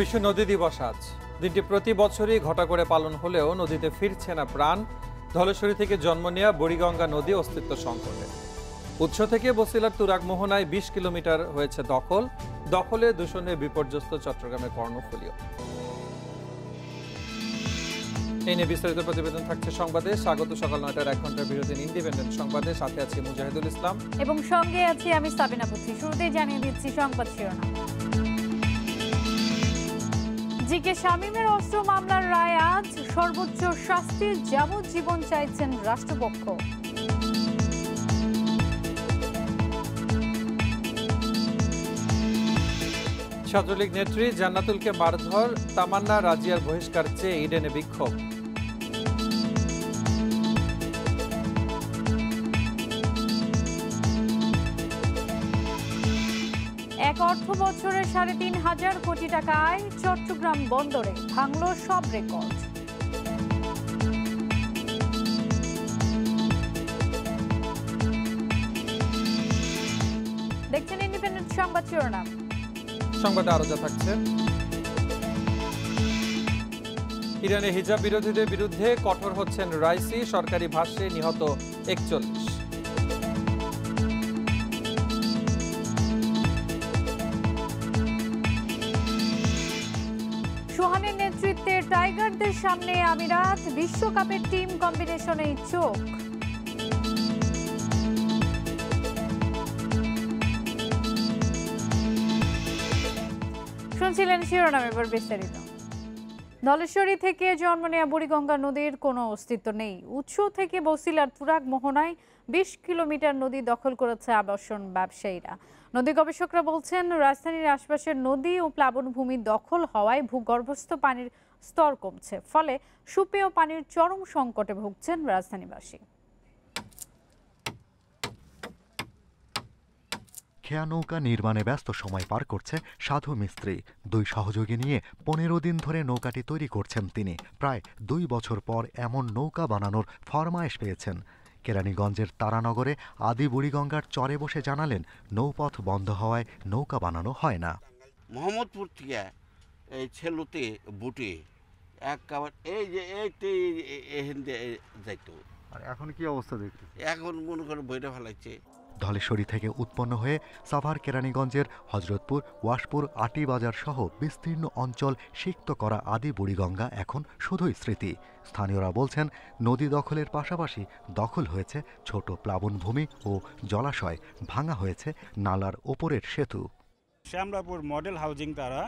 বিশ্ব নদী দিবস আজ দিনটি প্রতি বছরই ঘটা করে পালন হলেও নদীতে ফিরছে না প্রাণ ধলেশ্বরী থেকে জন্ম নেয়া বুড়িগঙ্গা নদী অস্তিত্ব সংকটে উৎস থেকে বসিলার তুরাগ মোহনায় বিশ কিলোমিটার হয়েছে দখল দখলে দূষণে বিপর্যস্ত চট্টগ্রামের কর্ণফুলীয় এই নিয়ে বিস্তারিত প্রতিবেদন থাকছে সংবাদে স্বাগত সকাল নয়টার এক ঘন্টার বিরতি ইন্ডিপেন্ডেন্ট সংবাদে সাথে আছি মুজাহিদুল ইসলাম এবং সঙ্গে আছি আমি সাবিনা বুদ্ধি শুরুতেই জানিয়ে দিচ্ছি সংবাদ শিরোনাম জিকে শামীমের অস্ত্র মামলার রায় আজ সর্বোচ্চ শাস্তির জীবন চাইছেন রাষ্ট্রপক্ষ ছাত্রলীগ নেত্রী জান্নাতুলকে মারধর তামান্না রাজিয়ার বহিষ্কার চেয়ে ইডেনে বিক্ষোভ এক অর্থ বছরে সাড়ে তিন হাজার কোটি টাকায় চট্টগ্রাম বন্দরে ভাঙল সব রেকর্ড দেখছেন ইন্ডিপেন্ডেন্ট সংবাদ শিরোনাম সংবাদে আরো যা থাকছে ইরানে হিজাব বিরোধীদের বিরুদ্ধে কঠোর হচ্ছেন রাইসি সরকারি ভাষ্যে নিহত একচল্লিশ টাইগারদের সামনে আমিরাত বিশ্বকাপের টিম কম্বিনেশনে চোখ শুনছিলেন শিরোনাম এবার বিস্তারিত ধলেশ্বরী থেকে জন্ম নেয়া বুড়িগঙ্গা নদীর কোনো অস্তিত্ব নেই উৎস থেকে বসিলার তুরাগ মোহনায় বিশ কিলোমিটার নদী দখল করেছে আবাসন ব্যবসায়ীরা নদী গবেষকরা বলছেন রাজধানীর আশপাশের নদী ও প্লাবনভূমি দখল হওয়ায় ভূগর্ভস্থ পানির স্তর কমছে ফলে সুপেয় পানির চরম সংকটে ভুগছেন রাজধানীবাসী খেয়া নৌকা নির্মাণে ব্যস্ত সময় পার করছে সাধু মিস্ত্রি দুই সহযোগী নিয়ে পনেরো দিন ধরে নৌকাটি তৈরি করছেন তিনি প্রায় দুই বছর পর এমন নৌকা বানানোর ফরমায়েশ পেয়েছেন কেরানীগঞ্জের তারানগরে আদি বুড়িগঙ্গার চরে বসে জানালেন নৌপথ বন্ধ হওয়ায় নৌকা বানানো হয় না মোহাম্মদপুর থেকে ছেলুতে বুটে এক কাবার এই যে এই এখান দিয়ে যাইতো আর এখন কি অবস্থা দেখতে এখন মনে করে বইটা ফেলাইছে ধলেশ্বরী থেকে উৎপন্ন হয়ে সাভার কেরানীগঞ্জের হজরতপুর ওয়াশপুর আটিবাজার সহ বিস্তীর্ণ অঞ্চল সিক্ত করা আদি বুড়িগঙ্গা এখন শুধুই স্মৃতি স্থানীয়রা বলছেন নদী দখলের পাশাপাশি দখল হয়েছে ছোট প্লাবনভূমি ও জলাশয় ভাঙা হয়েছে নালার ওপরের সেতু শ্যামরাপুর মডেল হাউজিং দ্বারা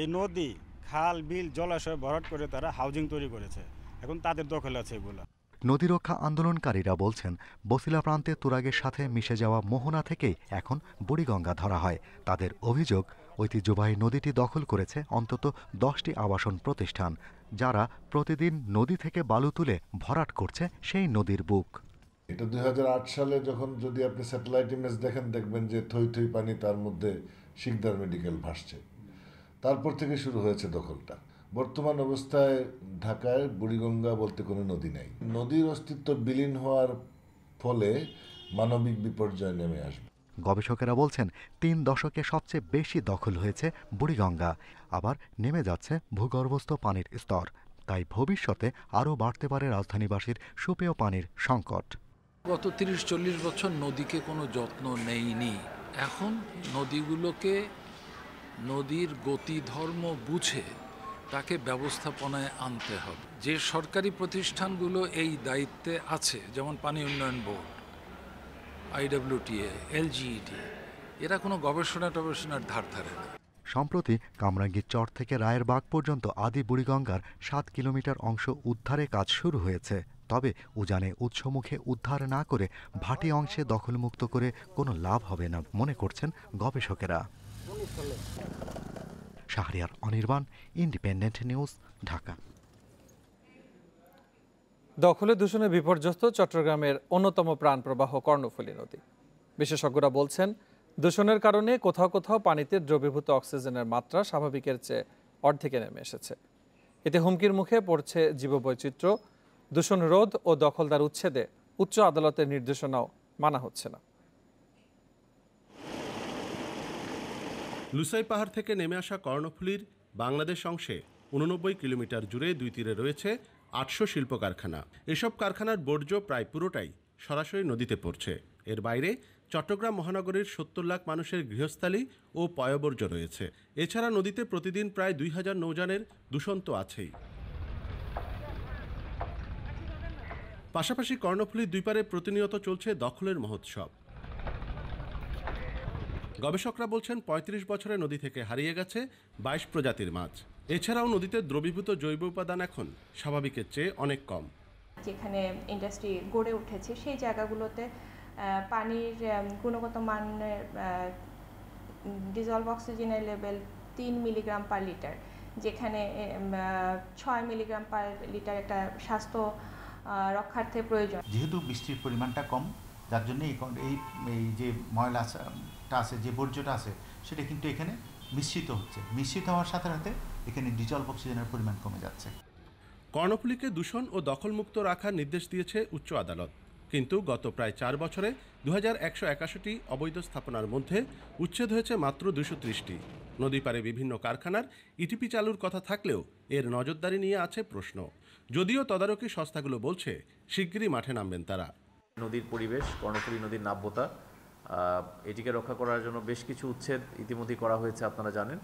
এই নদী খাল বিল জলাশয় ভরাট করে তারা হাউজিং তৈরি করেছে এখন তাদের দখল আছে এগুলো নদী রক্ষা আন্দোলনকারীরা বলছেন বসিলা প্রান্তে তুরাগের সাথে মিশে যাওয়া মোহনা থেকেই এখন বুড়িগঙ্গা ধরা হয় তাদের অভিযোগ ঐতিহ্যবাহী নদীটি দখল করেছে অন্তত দশটি আবাসন প্রতিষ্ঠান যারা প্রতিদিন নদী থেকে বালু তুলে ভরাট করছে সেই নদীর বুক এটা দুই সালে যখন যদি আপনি স্যাটেলাইট ইমেজ দেখেন দেখবেন যে থই থই পানি তার মধ্যে শিকদার মেডিকেল ভাসছে তারপর থেকে শুরু হয়েছে দখলটা বর্তমান অবস্থায় ঢাকায় বুড়িগঙ্গা বলতে কোনো নদী নাই নদীর অস্তিত্ব বিলীন হওয়ার ফলে মানবিক বিপর্যয় নেমে আসবে গবেষকেরা বলছেন তিন দশকে সবচেয়ে বেশি দখল হয়েছে বুড়িগঙ্গা আবার নেমে যাচ্ছে ভূগর্ভস্থ পানির স্তর তাই ভবিষ্যতে আরও বাড়তে পারে রাজধানীবাসীর সুপেয় পানির সংকট গত তিরিশ চল্লিশ বছর নদীকে কোনো যত্ন নেইনি এখন নদীগুলোকে নদীর গতিধর্ম বুঝে তাকে ব্যবস্থাপনায় আনতে হবে যে সরকারি প্রতিষ্ঠানগুলো এই দায়িত্বে আছে যেমন পানি উন্নয়ন বোর্ড আইডব্লিউটিএ এলজিইডি এরা কোনো গবেষণা টবেষণার ধার ধারে না সম্প্রতি কামরাঙ্গীর চর থেকে রায়ের বাগ পর্যন্ত আদি বুড়িগঙ্গার সাত কিলোমিটার অংশ উদ্ধারে কাজ শুরু হয়েছে তবে উজানে উৎসমুখে উদ্ধার না করে ভাটি অংশে দখলমুক্ত করে কোনো লাভ হবে না মনে করছেন গবেষকেরা শাহরিয়ার অনির্বাণ ইন্ডিপেন্ডেন্ট নিউজ ঢাকা দখলে দূষণে বিপর্যস্ত চট্টগ্রামের অন্যতম প্রাণ প্রবাহ কর্ণফুলী নদী বিশেষজ্ঞরা বলছেন দূষণের কারণে কোথাও কোথাও পানিতে দ্রবীভূত অক্সিজেনের মাত্রা স্বাভাবিকের চেয়ে অর্ধেকে নেমে এসেছে এতে হুমকির মুখে পড়ছে জীববৈচিত্র্য দূষণ রোধ ও দখলদার উচ্ছেদে উচ্চ আদালতের নির্দেশনাও মানা হচ্ছে না লুসাই পাহাড় থেকে নেমে আসা কর্ণফুলির বাংলাদেশ অংশে উননব্বই কিলোমিটার জুড়ে দুই তীরে রয়েছে আটশো শিল্প কারখানা এসব কারখানার বর্জ্য প্রায় পুরোটাই সরাসরি নদীতে পড়ছে এর বাইরে চট্টগ্রাম মহানগরীর সত্তর লাখ মানুষের গৃহস্থালী ও পয়বর্জ্য রয়েছে এছাড়া নদীতে প্রতিদিন প্রায় দুই হাজার নৌযানের দূষণ তো আছেই পাশাপাশি কর্ণফুলির দুই পারে প্রতিনিয়ত চলছে দখলের মহোৎসব গবেষকরা বলছেন ৩৫ বছরে নদী থেকে হারিয়ে গেছে ২২ প্রজাতির মাছ এছাড়াও নদীতে দ্রবীভূত জৈব উপাদান এখন স্বাভাবিকের চেয়ে অনেক কম যেখানে ইন্ডাস্ট্রি গড়ে উঠেছে সেই জায়গাগুলোতে পানির গুণগত মানের ডিজলভ অক্সিজেনের লেভেল তিন মিলিগ্রাম পার লিটার যেখানে ছয় মিলিগ্রাম পার লিটার একটা স্বাস্থ্য রক্ষার্থে প্রয়োজন যেহেতু বৃষ্টির পরিমাণটা কম যার জন্য এই এই যে ময়লা বর্জ্যটা আছে যে বর্জ্যটা আছে সেটা কিন্তু এখানে মিশ্রিত হচ্ছে মিশ্রিত হওয়ার সাথে সাথে এখানে ডিজলভ অক্সিজেনের পরিমাণ কমে যাচ্ছে কর্ণফুলীকে দূষণ ও দখলমুক্ত রাখার নির্দেশ দিয়েছে উচ্চ আদালত কিন্তু গত প্রায় চার বছরে দু একাশিটি অবৈধ স্থাপনার মধ্যে উচ্ছেদ হয়েছে মাত্র দুশো ত্রিশটি নদী পারে বিভিন্ন কারখানার ইটিপি চালুর কথা থাকলেও এর নজরদারি নিয়ে আছে প্রশ্ন যদিও তদারকি সংস্থাগুলো বলছে শিগগিরই মাঠে নামবেন তারা নদীর পরিবেশ কর্ণফুলী নদীর নাব্যতা এটিকে রক্ষা করার জন্য বেশ কিছু উচ্ছেদ ইতিমধ্যেই করা হয়েছে আপনারা জানেন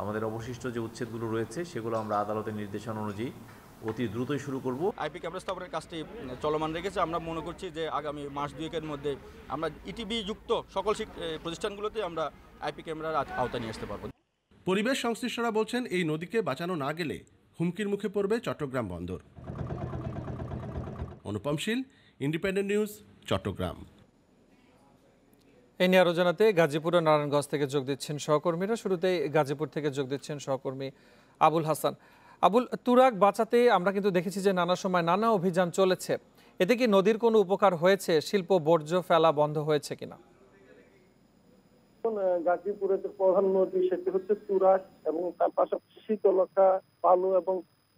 আমাদের অবশিষ্ট যে উচ্ছেদগুলো রয়েছে সেগুলো আমরা আদালতের নির্দেশনা অনুযায়ী অতি দ্রুতই শুরু করব আইপি ক্যামেরা স্থাপনের কাজটি চলমান রেখেছে আমরা মনে করছি যে আগামী মাস দুয়েকের মধ্যে আমরা ইটিবি যুক্ত সকল প্রতিষ্ঠানগুলোতে আমরা আইপি ক্যামেরার আওতা নিয়ে আসতে পারব পরিবেশ সংশ্লিষ্টরা বলছেন এই নদীকে বাঁচানো না গেলে হুমকির মুখে পড়বে চট্টগ্রাম বন্দর অনুপমশীল ইন্ডিপেন্ডেন্ট নিউজ চট্টগ্রাম এ নিয়ে আরো জানাতে গাজীপুর ও নারায়ণগঞ্জ থেকে যোগ দিচ্ছেন সহকর্মীরা শুরুতে গাজীপুর থেকে যোগ দিচ্ছেন সহকর্মী আবুল হাসান আবুল তুরাক বাঁচাতে আমরা কিন্তু দেখেছি যে নানা সময় নানা অভিযান চলেছে এতে কি নদীর কোনো উপকার হয়েছে শিল্প বর্জ্য ফেলা বন্ধ হয়েছে কিনা গাজীপুরের প্রধান নদী সেটি হচ্ছে তুরাক এবং তার পাশাপাশি শীতলতা পালু এবং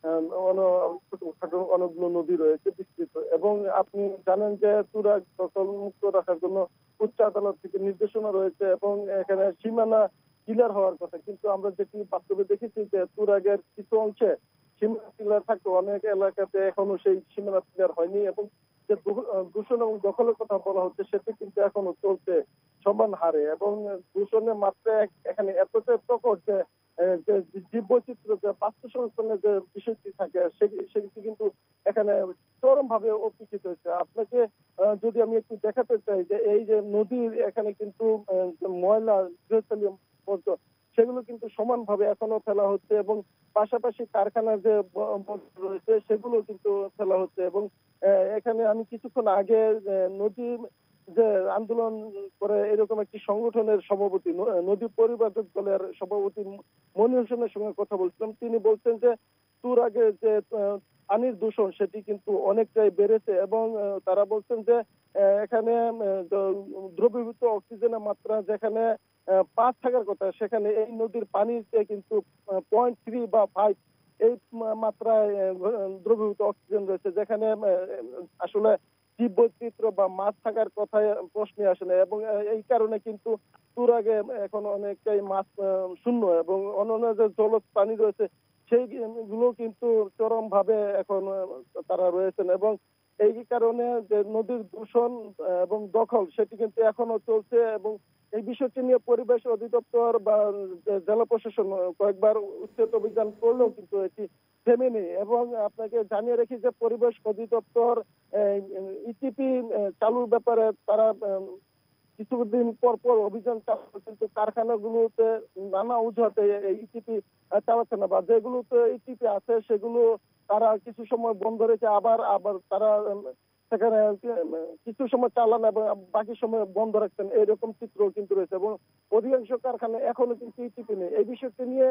অনেকগুলো নদী রয়েছে বিস্তৃত এবং আপনি জানেন যে তুরাগ দখল মুক্ত রাখার জন্য উচ্চ আদালত থেকে নির্দেশনা রয়েছে এবং এখানে সীমানা ক্লিয়ার হওয়ার কথা কিন্তু আমরা যেটি বাস্তবে দেখেছি যে তুরাগের কিছু অংশে সীমানা ক্লিয়ার থাকতো অনেক এলাকাতে এখনো সেই সীমানা ক্লিয়ার হয়নি এবং যে দূষণ এবং দখলের কথা বলা হচ্ছে সেটি কিন্তু এখনো চলছে সমান হারে এবং দূষণের মাত্রা এখানে এতটাই প্রকট যে জীব বৈচিত্র্য বাস্তু সংস্থানের যে বিষয়টি থাকে সেটি কিন্তু এখানে চরম ভাবে উপেক্ষিত হয়েছে আপনাকে যদি আমি একটু দেখাতে চাই যে এই যে নদীর এখানে কিন্তু ময়লা গৃহস্থালীয় বর্জ্য সেগুলো কিন্তু সমানভাবে এখনো ফেলা হচ্ছে এবং পাশাপাশি কারখানার যে রয়েছে সেগুলো কিন্তু ফেলা হচ্ছে এবং এখানে আমি কিছুক্ষণ আগে নদীর যে আন্দোলন করে এরকম একটি সংগঠনের সভাপতি নদী পরিবার দলের সভাপতি মনির হোসেনের সঙ্গে কথা বলছিলাম তিনি বলছেন যে তুর আগে যে পানির দূষণ সেটি কিন্তু অনেকটাই বেড়েছে এবং তারা বলছেন যে এখানে দ্রবীভূত অক্সিজেনের মাত্রা যেখানে পাঁচ থাকার কথা সেখানে এই নদীর পানিতে কিন্তু পয়েন্ট থ্রি বা ফাইভ এই মাত্রায় দ্রবীভূত অক্সিজেন রয়েছে যেখানে আসলে জীব বৈচিত্র্য বা মাছ থাকার কথা প্রশ্নে আসে না এবং এই কারণে কিন্তু তুরাগে এখন অনেকটাই মাছ শূন্য এবং অন্যান্য যে জল পানি রয়েছে সেইগুলো কিন্তু চরম ভাবে এখন তারা রয়েছেন এবং এই কারণে যে নদীর দূষণ এবং দখল সেটি কিন্তু এখনো চলছে এবং এই বিষয়টি নিয়ে পরিবেশ অধিদপ্তর বা জেলা প্রশাসন কয়েকবার উচ্ছেদ অভিযান করলেও কিন্তু এটি থেমেনি এবং আপনাকে জানিয়ে রেখি যে পরিবেশ অধিদপ্তর ইটিপি e চালুর ব্যাপারে তারা কিছুদিন পর পর অভিযান চালাচ্ছে কিন্তু কারখানাগুলোতে নানা উজাতে ইটিপি e চালাচ্ছে না বা যেগুলোতে ইটিপি e আছে সেগুলো তারা কিছু সময় বন্ধ রেখে আবার আবার তারা সেখানে কিছু সময় চালান এবং বাকি সময় বন্ধ রাখতেন এরকম চিত্র কিন্তু রয়েছে এবং অধিকাংশ কারখানা এখনো কিন্তু ইতিপি নেই এই বিষয়টি নিয়ে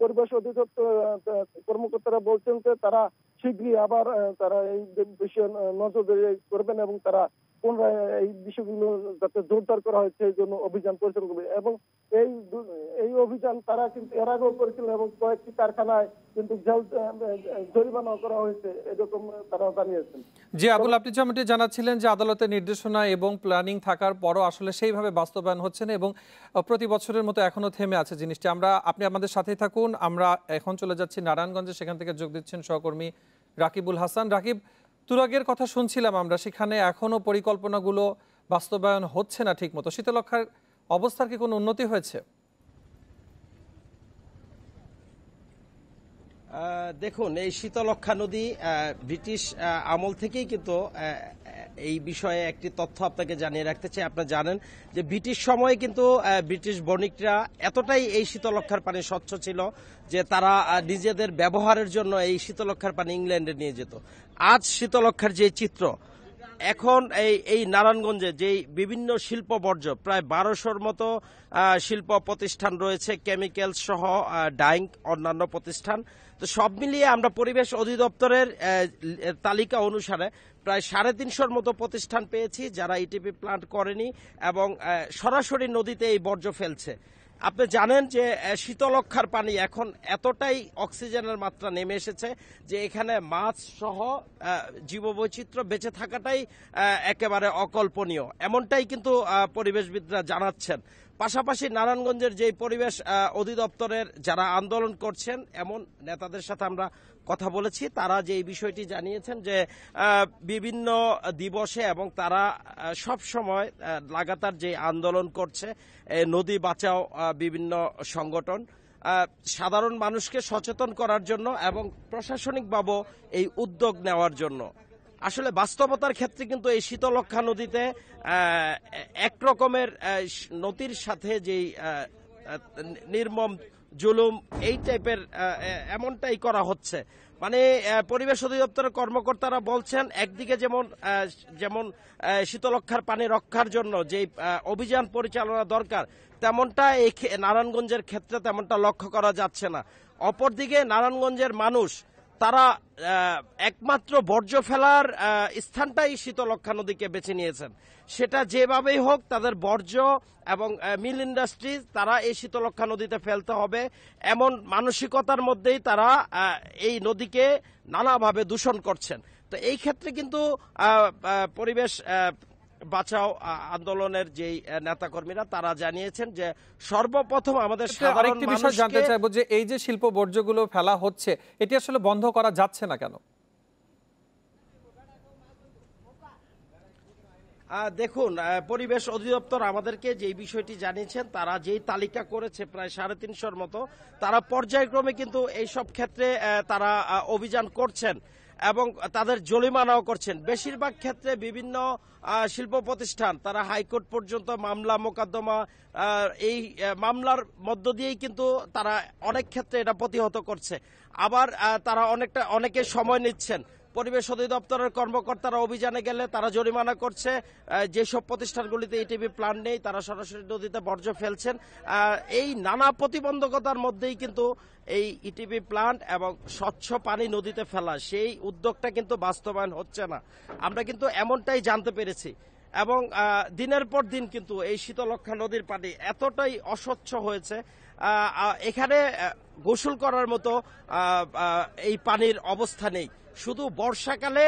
পরিবেশ অধিদপ্তর কর্মকর্তারা বলছেন যে তারা শীঘ্রই আবার তারা এই বিষয়ে নজরদারি করবেন এবং তারা কোন এই বিষয়গুলো যাতে জোরদার করা হয়েছে এই জন্য অভিযান পরিচালনা করবে এবং এই এই অভিযান তারা কিন্তু এর আগেও করেছিল এবং কয়েকটি কারখানায় কিন্তু জরিমানা করা হয়েছে এরকম তারা জানিয়েছেন জি আবুল আপনি যেমনটি জানাচ্ছিলেন যে আদালতের নির্দেশনা এবং প্ল্যানিং থাকার পরও আসলে সেইভাবে বাস্তবায়ন হচ্ছে না এবং প্রতি বছরের মতো এখনও থেমে আছে জিনিসটি আমরা আপনি আমাদের সাথেই থাকুন আমরা এখন চলে যাচ্ছি নারায়ণগঞ্জে সেখান থেকে যোগ দিচ্ছেন সহকর্মী রাকিবুল হাসান রাকিব তুরাগের কথা শুনছিলাম আমরা সেখানে এখনও পরিকল্পনাগুলো বাস্তবায়ন হচ্ছে না ঠিকমতো শীতলক্ষার অবস্থার কি কোনো উন্নতি হয়েছে দেখুন এই শীতলক্ষা নদী ব্রিটিশ আমল থেকেই কিন্তু এই বিষয়ে একটি তথ্য আপনাকে জানিয়ে রাখতে চাই আপনার জানেন যে ব্রিটিশ সময়ে কিন্তু ব্রিটিশ বণিকরা এতটাই এই শীতলক্ষার পানি স্বচ্ছ ছিল যে তারা নিজেদের ব্যবহারের জন্য এই শীতলক্ষার পানি ইংল্যান্ডে নিয়ে যেত আজ শীতলক্ষার যে চিত্র এখন এই এই নারায়ণগঞ্জে যে বিভিন্ন শিল্প বর্জ্য প্রায় বারোশোর মতো শিল্প প্রতিষ্ঠান রয়েছে কেমিক্যালস সহ ডাইং অন্যান্য প্রতিষ্ঠান তো সব মিলিয়ে আমরা পরিবেশ অধিদপ্তরের তালিকা অনুসারে প্রায় সাড়ে তিনশোর মতো প্রতিষ্ঠান পেয়েছি যারা ইটিপি e প্লান্ট করেনি এবং সরাসরি নদীতে এই বর্জ্য ফেলছে আপনি জানেন যে শীতলক্ষার পানি এখন এতটাই অক্সিজেনের মাত্রা নেমে এসেছে যে এখানে মাছ সহ জীববৈচিত্র্য বেঁচে থাকাটাই একেবারে অকল্পনীয় এমনটাই কিন্তু পরিবেশবিদরা জানাচ্ছেন পাশাপাশি নারায়ণগঞ্জের যে পরিবেশ অধিদপ্তরের যারা আন্দোলন করছেন এমন নেতাদের সাথে আমরা কথা বলেছি তারা যে এই বিষয়টি জানিয়েছেন যে বিভিন্ন দিবসে এবং তারা সব সময় লাগাতার যে আন্দোলন করছে নদী বাঁচাও বিভিন্ন সংগঠন সাধারণ মানুষকে সচেতন করার জন্য এবং প্রশাসনিকভাবে এই উদ্যোগ নেওয়ার জন্য আসলে বাস্তবতার ক্ষেত্রে কিন্তু এই শীতলক্ষা নদীতে এক রকমের নদীর সাথে যেই নির্মম জুলুম এই টাইপের এমনটাই করা হচ্ছে মানে পরিবেশ অধিদপ্তরের কর্মকর্তারা বলছেন একদিকে যেমন যেমন শীতলক্ষার পানি রক্ষার জন্য যে অভিযান পরিচালনা দরকার তেমনটা এই নারায়ণগঞ্জের ক্ষেত্রে তেমনটা লক্ষ্য করা যাচ্ছে না অপরদিকে নারায়ণগঞ্জের মানুষ তারা একমাত্র বর্জ্য ফেলার স্থানটাই শীতলক্ষা নদীকে বেছে নিয়েছেন সেটা যেভাবেই হোক তাদের বর্জ্য এবং মিল ইন্ডাস্ট্রিজ তারা এই শীতলক্ষা নদীতে ফেলতে হবে এমন মানসিকতার মধ্যেই তারা এই নদীকে নানাভাবে দূষণ করছেন তো এই ক্ষেত্রে কিন্তু পরিবেশ বাঁচাও আন্দোলনের যেই নেতাকর্মীরা তারা জানিয়েছেন যে সর্বপ্রথম আমাদের আরেকটি বিষয় জানতে চাইব যে এই যে শিল্প বর্জ্যগুলো ফেলা হচ্ছে এটি আসলে বন্ধ করা যাচ্ছে না কেন দেখুন পরিবেশ অধিদপ্তর আমাদেরকে যে বিষয়টি জানিয়েছেন তারা যেই তালিকা করেছে প্রায় সাড়ে তিনশোর মতো তারা পর্যায়ক্রমে কিন্তু এই সব ক্ষেত্রে তারা অভিযান করছেন এবং তাদের জরিমানাও করছেন বেশিরভাগ ক্ষেত্রে বিভিন্ন শিল্প প্রতিষ্ঠান তারা হাইকোর্ট পর্যন্ত মামলা মোকদ্দমা এই মামলার মধ্য দিয়েই কিন্তু তারা অনেক ক্ষেত্রে এটা প্রতিহত করছে আবার তারা অনেকটা অনেকে সময় নিচ্ছেন পরিবেশ অধিদপ্তরের কর্মকর্তারা অভিযানে গেলে তারা জরিমানা করছে যেসব প্রতিষ্ঠানগুলিতে ইটিভি প্লান্ট নেই তারা সরাসরি নদীতে বর্জ্য ফেলছেন এই নানা প্রতিবন্ধকতার মধ্যেই কিন্তু এই ইটিভি e প্লান্ট এবং স্বচ্ছ পানি নদীতে ফেলা সেই উদ্যোগটা কিন্তু বাস্তবায়ন হচ্ছে না আমরা কিন্তু এমনটাই জানতে পেরেছি এবং দিনের পর দিন কিন্তু এই শীতলক্ষা নদীর পানি এতটাই অস্বচ্ছ হয়েছে এখানে গোসল করার মতো এই পানির অবস্থা নেই শুধু বর্ষাকালে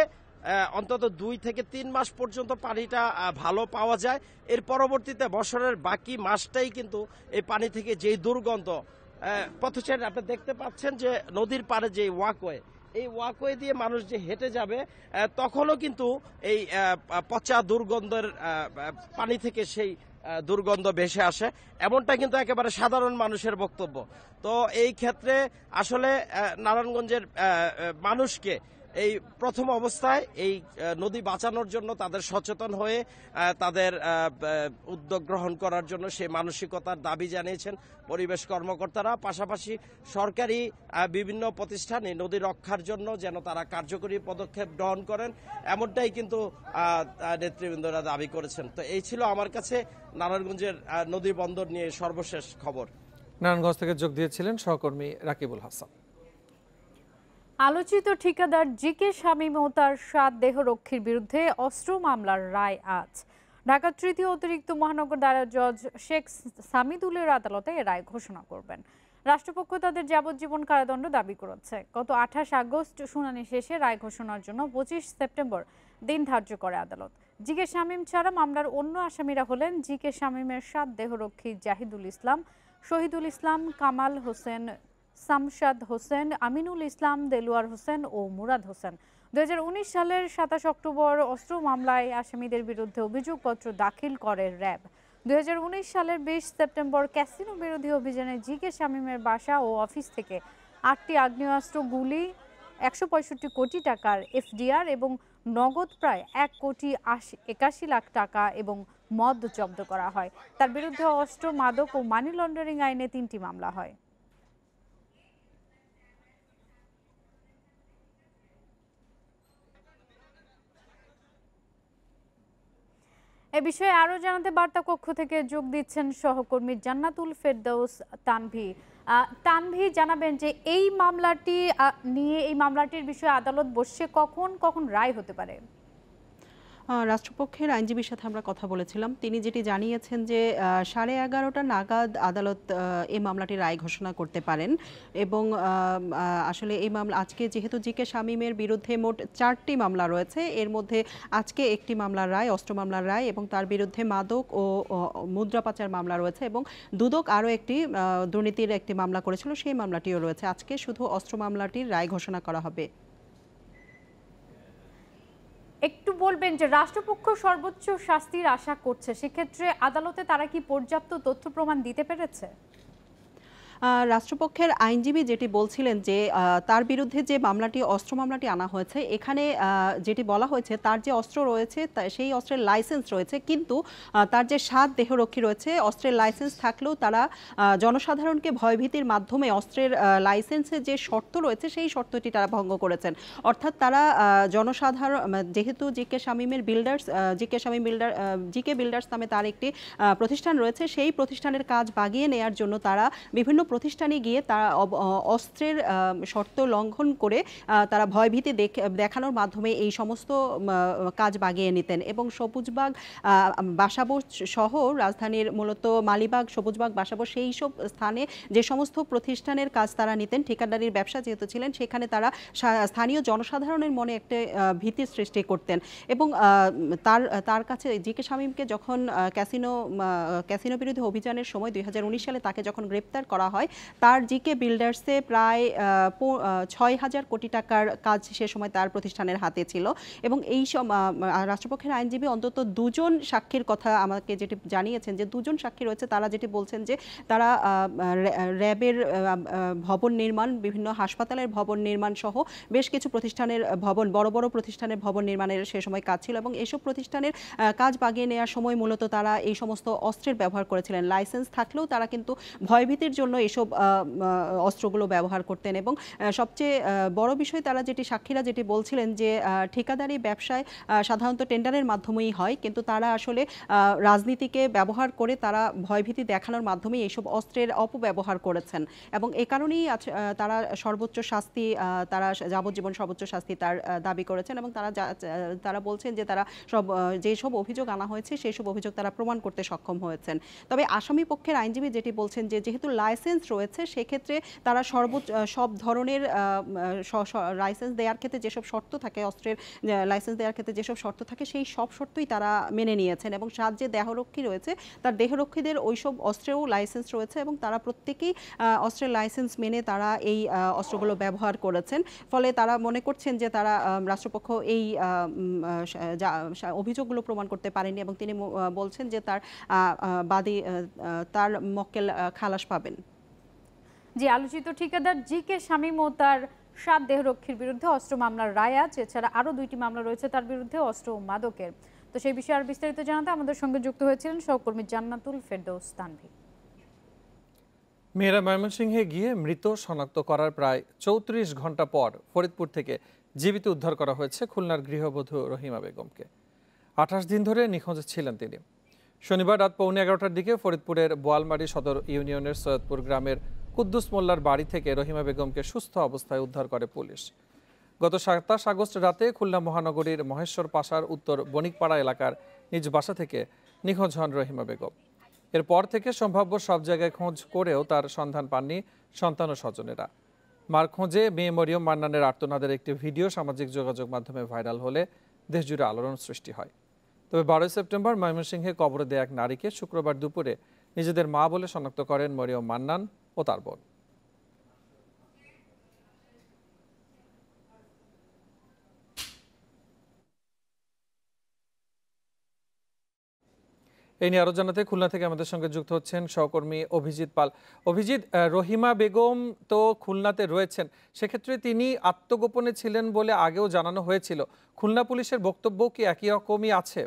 অন্তত দুই থেকে তিন মাস পর্যন্ত পানিটা ভালো পাওয়া যায় এর পরবর্তীতে বছরের বাকি মাসটাই কিন্তু এই পানি থেকে যেই দুর্গন্ধ পথচারী আপনি দেখতে পাচ্ছেন যে নদীর পাড়ে যে ওয়াকওয়ে এই ওয়াকওয়ে দিয়ে মানুষ যে হেঁটে যাবে তখনও কিন্তু এই পচা দুর্গন্ধের পানি থেকে সেই দুর্গন্ধ ভেসে আসে এমনটা কিন্তু একেবারে সাধারণ মানুষের বক্তব্য তো এই ক্ষেত্রে আসলে নারায়ণগঞ্জের মানুষকে এই প্রথম অবস্থায় এই নদী বাঁচানোর জন্য তাদের সচেতন হয়ে তাদের উদ্যোগ গ্রহণ করার জন্য সেই মানসিকতার দাবি জানিয়েছেন পরিবেশ কর্মকর্তারা পাশাপাশি সরকারি বিভিন্ন প্রতিষ্ঠানে নদী রক্ষার জন্য যেন তারা কার্যকরী পদক্ষেপ গ্রহণ করেন এমনটাই কিন্তু নেতৃবৃন্দরা দাবি করেছেন তো এই ছিল আমার কাছে নারায়ণগঞ্জের নদী বন্দর নিয়ে সর্বশেষ খবর নারায়ণগঞ্জ থেকে যোগ দিয়েছিলেন সহকর্মী রাকিবুল হাসান আলোচিত ঠিকাদার জি কে শামীম ও তার সাত দেহরক্ষীর বিরুদ্ধে অস্ত্র মামলার রায় আজ ঢাকার তৃতীয় অতিরিক্ত মহানগর দ্বারা জজ শেখ সামিদুলের আদালতে এ রায় ঘোষণা করবেন রাষ্ট্রপক্ষ তাদের যাবজ্জীবন কারাদণ্ড দাবি করেছে গত আঠাশ আগস্ট শুনানি শেষে রায় ঘোষণার জন্য পঁচিশ সেপ্টেম্বর দিন ধার্য করে আদালত জিকে শামীম ছাড়া মামলার অন্য আসামিরা হলেন জিকে শামীমের সাত দেহরক্ষী জাহিদুল ইসলাম শহীদুল ইসলাম কামাল হোসেন সামসাদ হোসেন আমিনুল ইসলাম দেলুয়ার হোসেন ও মুরাদ হোসেন দু সালের সাতাশ অক্টোবর অস্ত্র মামলায় আসামিদের বিরুদ্ধে অভিযোগপত্র দাখিল করে র্যাব দু সালের বিশ সেপ্টেম্বর ক্যাসিনো বিরোধী অভিযানে জি কে শামীমের বাসা ও অফিস থেকে আটটি আগ্নেয়াস্ত্র গুলি একশো কোটি টাকার এফডিআর এবং নগদ প্রায় এক কোটি আশি একাশি লাখ টাকা এবং মদ জব্দ করা হয় তার বিরুদ্ধে অস্ত্র মাদক ও মানি লন্ডারিং আইনে তিনটি মামলা হয় এ বিষয়ে আরও জানাতে বার্তা কক্ষ থেকে যোগ দিচ্ছেন সহকর্মী জান্নাতুল ফেরদৌস তানভি তানভি জানাবেন যে এই মামলাটি নিয়ে এই মামলাটির বিষয়ে আদালত বসছে কখন কখন রায় হতে পারে রাষ্ট্রপক্ষের আইনজীবীর সাথে আমরা কথা বলেছিলাম তিনি যেটি জানিয়েছেন যে সাড়ে এগারোটা নাগাদ আদালত এই মামলাটি রায় ঘোষণা করতে পারেন এবং আসলে এই মামলা আজকে যেহেতু জিকে শামীমের বিরুদ্ধে মোট চারটি মামলা রয়েছে এর মধ্যে আজকে একটি মামলার রায় অস্ত্র মামলার রায় এবং তার বিরুদ্ধে মাদক ও মুদ্রা পাচার মামলা রয়েছে এবং দুদক আরও একটি দুর্নীতির একটি মামলা করেছিল সেই মামলাটিও রয়েছে আজকে শুধু অস্ত্র মামলাটির রায় ঘোষণা করা হবে একটু বলবেন যে রাষ্ট্রপক্ষ সর্বোচ্চ শাস্তির আশা করছে সেক্ষেত্রে আদালতে তারা কি পর্যাপ্ত তথ্য প্রমাণ দিতে পেরেছে রাষ্ট্রপক্ষের আইনজীবী যেটি বলছিলেন যে তার বিরুদ্ধে যে মামলাটি অস্ত্র মামলাটি আনা হয়েছে এখানে যেটি বলা হয়েছে তার যে অস্ত্র রয়েছে সেই অস্ত্রের লাইসেন্স রয়েছে কিন্তু তার যে সাত দেহরক্ষী রয়েছে অস্ত্রের লাইসেন্স থাকলেও তারা জনসাধারণকে ভয়ভীতির মাধ্যমে অস্ত্রের লাইসেন্সের যে শর্ত রয়েছে সেই শর্তটি তারা ভঙ্গ করেছেন অর্থাৎ তারা জনসাধারণ যেহেতু জি কে শামীমের builders G K Shamim builder G K builders নামে তার একটি প্রতিষ্ঠান রয়েছে সেই প্রতিষ্ঠানের কাজ বাগিয়ে নেয়ার জন্য তারা বিভিন্ন প্রতিষ্ঠানে গিয়ে তারা অস্ত্রের শর্ত লঙ্ঘন করে তারা ভয়ভীতি দেখানোর মাধ্যমে এই সমস্ত কাজ বাগিয়ে নিতেন এবং সবুজবাগ বাসাবো সহ রাজধানীর মূলত মালিবাগ সবুজবাগ বাসাবো সেই সব স্থানে যে সমস্ত প্রতিষ্ঠানের কাজ তারা নিতেন ঠিকাদারির ব্যবসা যেহেতু ছিলেন সেখানে তারা স্থানীয় জনসাধারণের মনে একটা ভীতি সৃষ্টি করতেন এবং তার তার কাছে জি কে শামীমকে যখন ক্যাসিনো ক্যাসিনো বিরোধী অভিযানের সময় দুই সালে তাকে যখন গ্রেপ্তার করা হয় হয় তার জিকে বিল্ডার্সে প্রায় ছয় হাজার কোটি টাকার কাজ সে সময় তার প্রতিষ্ঠানের হাতে ছিল এবং এই রাষ্ট্রপক্ষের আইনজীবী অন্তত দুজন সাক্ষীর কথা আমাকে যেটি জানিয়েছেন যে দুজন সাক্ষী রয়েছে তারা যেটি বলছেন যে তারা র্যাবের ভবন নির্মাণ বিভিন্ন হাসপাতালের ভবন নির্মাণ সহ বেশ কিছু প্রতিষ্ঠানের ভবন বড় বড় প্রতিষ্ঠানের ভবন নির্মাণের সে সময় কাজ ছিল এবং এসব প্রতিষ্ঠানের কাজ বাগিয়ে নেওয়ার সময় মূলত তারা এই সমস্ত অস্ত্রের ব্যবহার করেছিলেন লাইসেন্স থাকলেও তারা কিন্তু ভয়ভীতির জন্য এসব অস্ত্রগুলো ব্যবহার করতেন এবং সবচেয়ে বড় বিষয় তারা যেটি সাক্ষীরা যেটি বলছিলেন যে ঠিকাদারি ব্যবসায় সাধারণত টেন্ডারের মাধ্যমেই হয় কিন্তু তারা আসলে রাজনীতিকে ব্যবহার করে তারা ভয়ভীতি দেখানোর মাধ্যমে এইসব অস্ত্রের অপব্যবহার করেছেন এবং এ কারণেই তারা সর্বোচ্চ শাস্তি তারা যাবজ্জীবন সর্বোচ্চ শাস্তি তার দাবি করেছেন এবং তারা তারা বলছেন যে তারা সব যেসব অভিযোগ আনা হয়েছে সেই সব অভিযোগ তারা প্রমাণ করতে সক্ষম হয়েছেন তবে আসামি পক্ষের আইনজীবী যেটি বলছেন যে যেহেতু লাইসেন্স লাইসেন্স রয়েছে সেক্ষেত্রে তারা সর্বোচ্চ সব ধরনের লাইসেন্স দেওয়ার ক্ষেত্রে যেসব শর্ত থাকে অস্ত্রের লাইসেন্স দেওয়ার ক্ষেত্রে যেসব শর্ত থাকে সেই সব শর্তই তারা মেনে নিয়েছেন এবং সাহায্যে যে দেহরক্ষী রয়েছে তার দেহরক্ষীদের ওইসব অস্ত্রেও লাইসেন্স রয়েছে এবং তারা প্রত্যেকেই অস্ত্রের লাইসেন্স মেনে তারা এই অস্ত্রগুলো ব্যবহার করেছেন ফলে তারা মনে করছেন যে তারা রাষ্ট্রপক্ষ এই অভিযোগগুলো প্রমাণ করতে পারেনি এবং তিনি বলছেন যে তার বাদী তার মক্কেল খালাস পাবেন যে আলোচিত ঠিকাদার জি কে শামীম ও তার সাত দেহরক্ষীর বিরুদ্ধে অস্ত্র মামলার রায় আছে এছাড়া আরও দুইটি মামলা রয়েছে তার বিরুদ্ধে অস্ত্র ও মাদকের তো সেই বিষয়ে আর বিস্তারিত জানাতে আমাদের সঙ্গে যুক্ত হয়েছিলেন সহকর্মী জান্নাতুল ফেরদৌস তানভি মেয়েরা ময়মনসিংহে গিয়ে মৃত শনাক্ত করার প্রায় চৌত্রিশ ঘন্টা পর ফরিদপুর থেকে জীবিত উদ্ধার করা হয়েছে খুলনার গৃহবধূ রহিমা বেগমকে আঠাশ দিন ধরে নিখোঁজ ছিলেন তিনি শনিবার রাত পৌনে এগারোটার দিকে ফরিদপুরের বোয়ালমারি সদর ইউনিয়নের সৈয়দপুর গ্রামের কুদ্দুস মোল্লার বাড়ি থেকে রহিমা বেগমকে সুস্থ অবস্থায় উদ্ধার করে পুলিশ গত সাতাশ আগস্ট রাতে খুলনা মহানগরীর মহেশ্বর পাশার উত্তর বণিকপাড়া এলাকার নিজ বাসা থেকে নিখোঁজ হন রহিমা বেগম এরপর থেকে সম্ভাব্য সব জায়গায় খোঁজ করেও তার সন্ধান পাননি সন্তান ও স্বজনেরা মার খোঁজে মেয়ে মরিয়ম মান্নানের আর্তনাদের একটি ভিডিও সামাজিক যোগাযোগ মাধ্যমে ভাইরাল হলে দেশজুড়ে আলোড়ন সৃষ্টি হয় তবে বারোই সেপ্টেম্বর ময়মনসিংহে কবর দেয়া এক নারীকে শুক্রবার দুপুরে নিজেদের মা বলে শনাক্ত করেন মরিয়ম মান্নান ও তার বোন এই নিয়ে আরো জানাতে খুলনা থেকে আমাদের সঙ্গে যুক্ত হচ্ছেন সহকর্মী অভিজিৎ পাল অভিজিৎ রহিমা বেগম তো খুলনাতে রয়েছেন সেক্ষেত্রে তিনি আত্মগোপনে ছিলেন বলে আগেও জানানো হয়েছিল খুলনা পুলিশের বক্তব্য কি একই রকমই আছে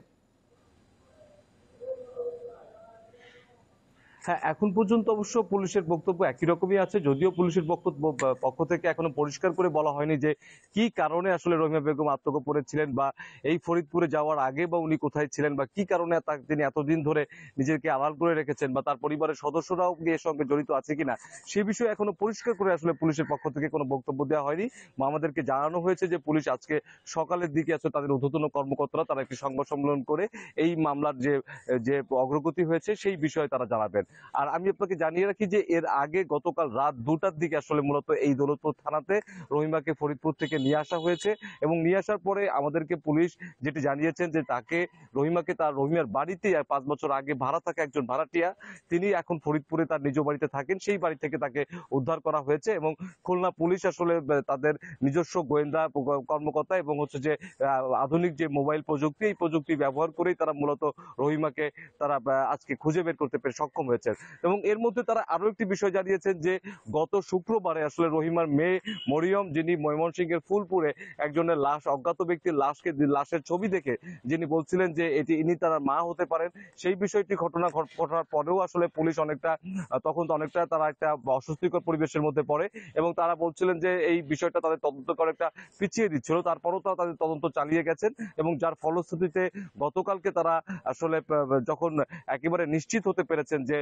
হ্যাঁ এখন পর্যন্ত অবশ্য পুলিশের বক্তব্য একই রকমই আছে যদিও পুলিশের পক্ষ থেকে এখনো পরিষ্কার করে বলা হয়নি যে কি কারণে আসলে রহিমা বেগম আত্মগোপনে ছিলেন বা এই ফরিদপুরে যাওয়ার আগে বা উনি কোথায় ছিলেন বা কি কারণে তিনি এতদিন ধরে নিজেকে আড়াল করে রেখেছেন বা তার পরিবারের সদস্যরাও এর সঙ্গে জড়িত আছে কিনা সে বিষয়ে এখনো পরিষ্কার করে আসলে পুলিশের পক্ষ থেকে কোনো বক্তব্য দেওয়া হয়নি আমাদেরকে জানানো হয়েছে যে পুলিশ আজকে সকালের দিকে আসলে তাদের ঊর্ধ্বতন কর্মকর্তারা তারা একটি সংবাদ সম্মেলন করে এই মামলার যে যে অগ্রগতি হয়েছে সেই বিষয়ে তারা জানাবেন আর আমি আপনাকে জানিয়ে রাখি যে এর আগে গতকাল রাত দুটার দিকে আসলে মূলত এই দৌলতপুর থানাতে রহিমাকে ফরিদপুর থেকে নিয়ে আসা হয়েছে এবং নিয়ে আসার পরে আমাদেরকে পুলিশ যেটি জানিয়েছেন যে তাকে রহিমাকে তার রহিমার বাড়িতে পাঁচ বছর আগে ভাড়া থাকে একজন ভাড়াটিয়া তিনি এখন ফরিদপুরে তার নিজ বাড়িতে থাকেন সেই বাড়ি থেকে তাকে উদ্ধার করা হয়েছে এবং খুলনা পুলিশ আসলে তাদের নিজস্ব গোয়েন্দা কর্মকর্তা এবং হচ্ছে যে আধুনিক যে মোবাইল প্রযুক্তি এই প্রযুক্তি ব্যবহার করেই তারা মূলত রহিমাকে তারা আজকে খুঁজে বের করতে সক্ষম হয়েছে করেছেন এবং এর মধ্যে তারা আরও একটি বিষয় জানিয়েছেন যে গত শুক্রবারে আসলে রহিমার মেয়ে মরিয়ম যিনি ময়মনসিংহের ফুলপুরে একজনের লাশ অজ্ঞাত ব্যক্তির লাশকে লাশের ছবি দেখে যিনি বলছিলেন যে এটি ইনি তারা মা হতে পারেন সেই বিষয়টি ঘটনা ঘটনার পরেও আসলে পুলিশ অনেকটা তখন অনেকটা তারা একটা অস্বস্তিকর পরিবেশের মধ্যে পড়ে এবং তারা বলছিলেন যে এই বিষয়টা তাদের তদন্ত করে একটা পিছিয়ে দিচ্ছিল তারপরও তারা তাদের তদন্ত চালিয়ে গেছেন এবং যার ফলশ্রুতিতে গতকালকে তারা আসলে যখন একেবারে নিশ্চিত হতে পেরেছেন যে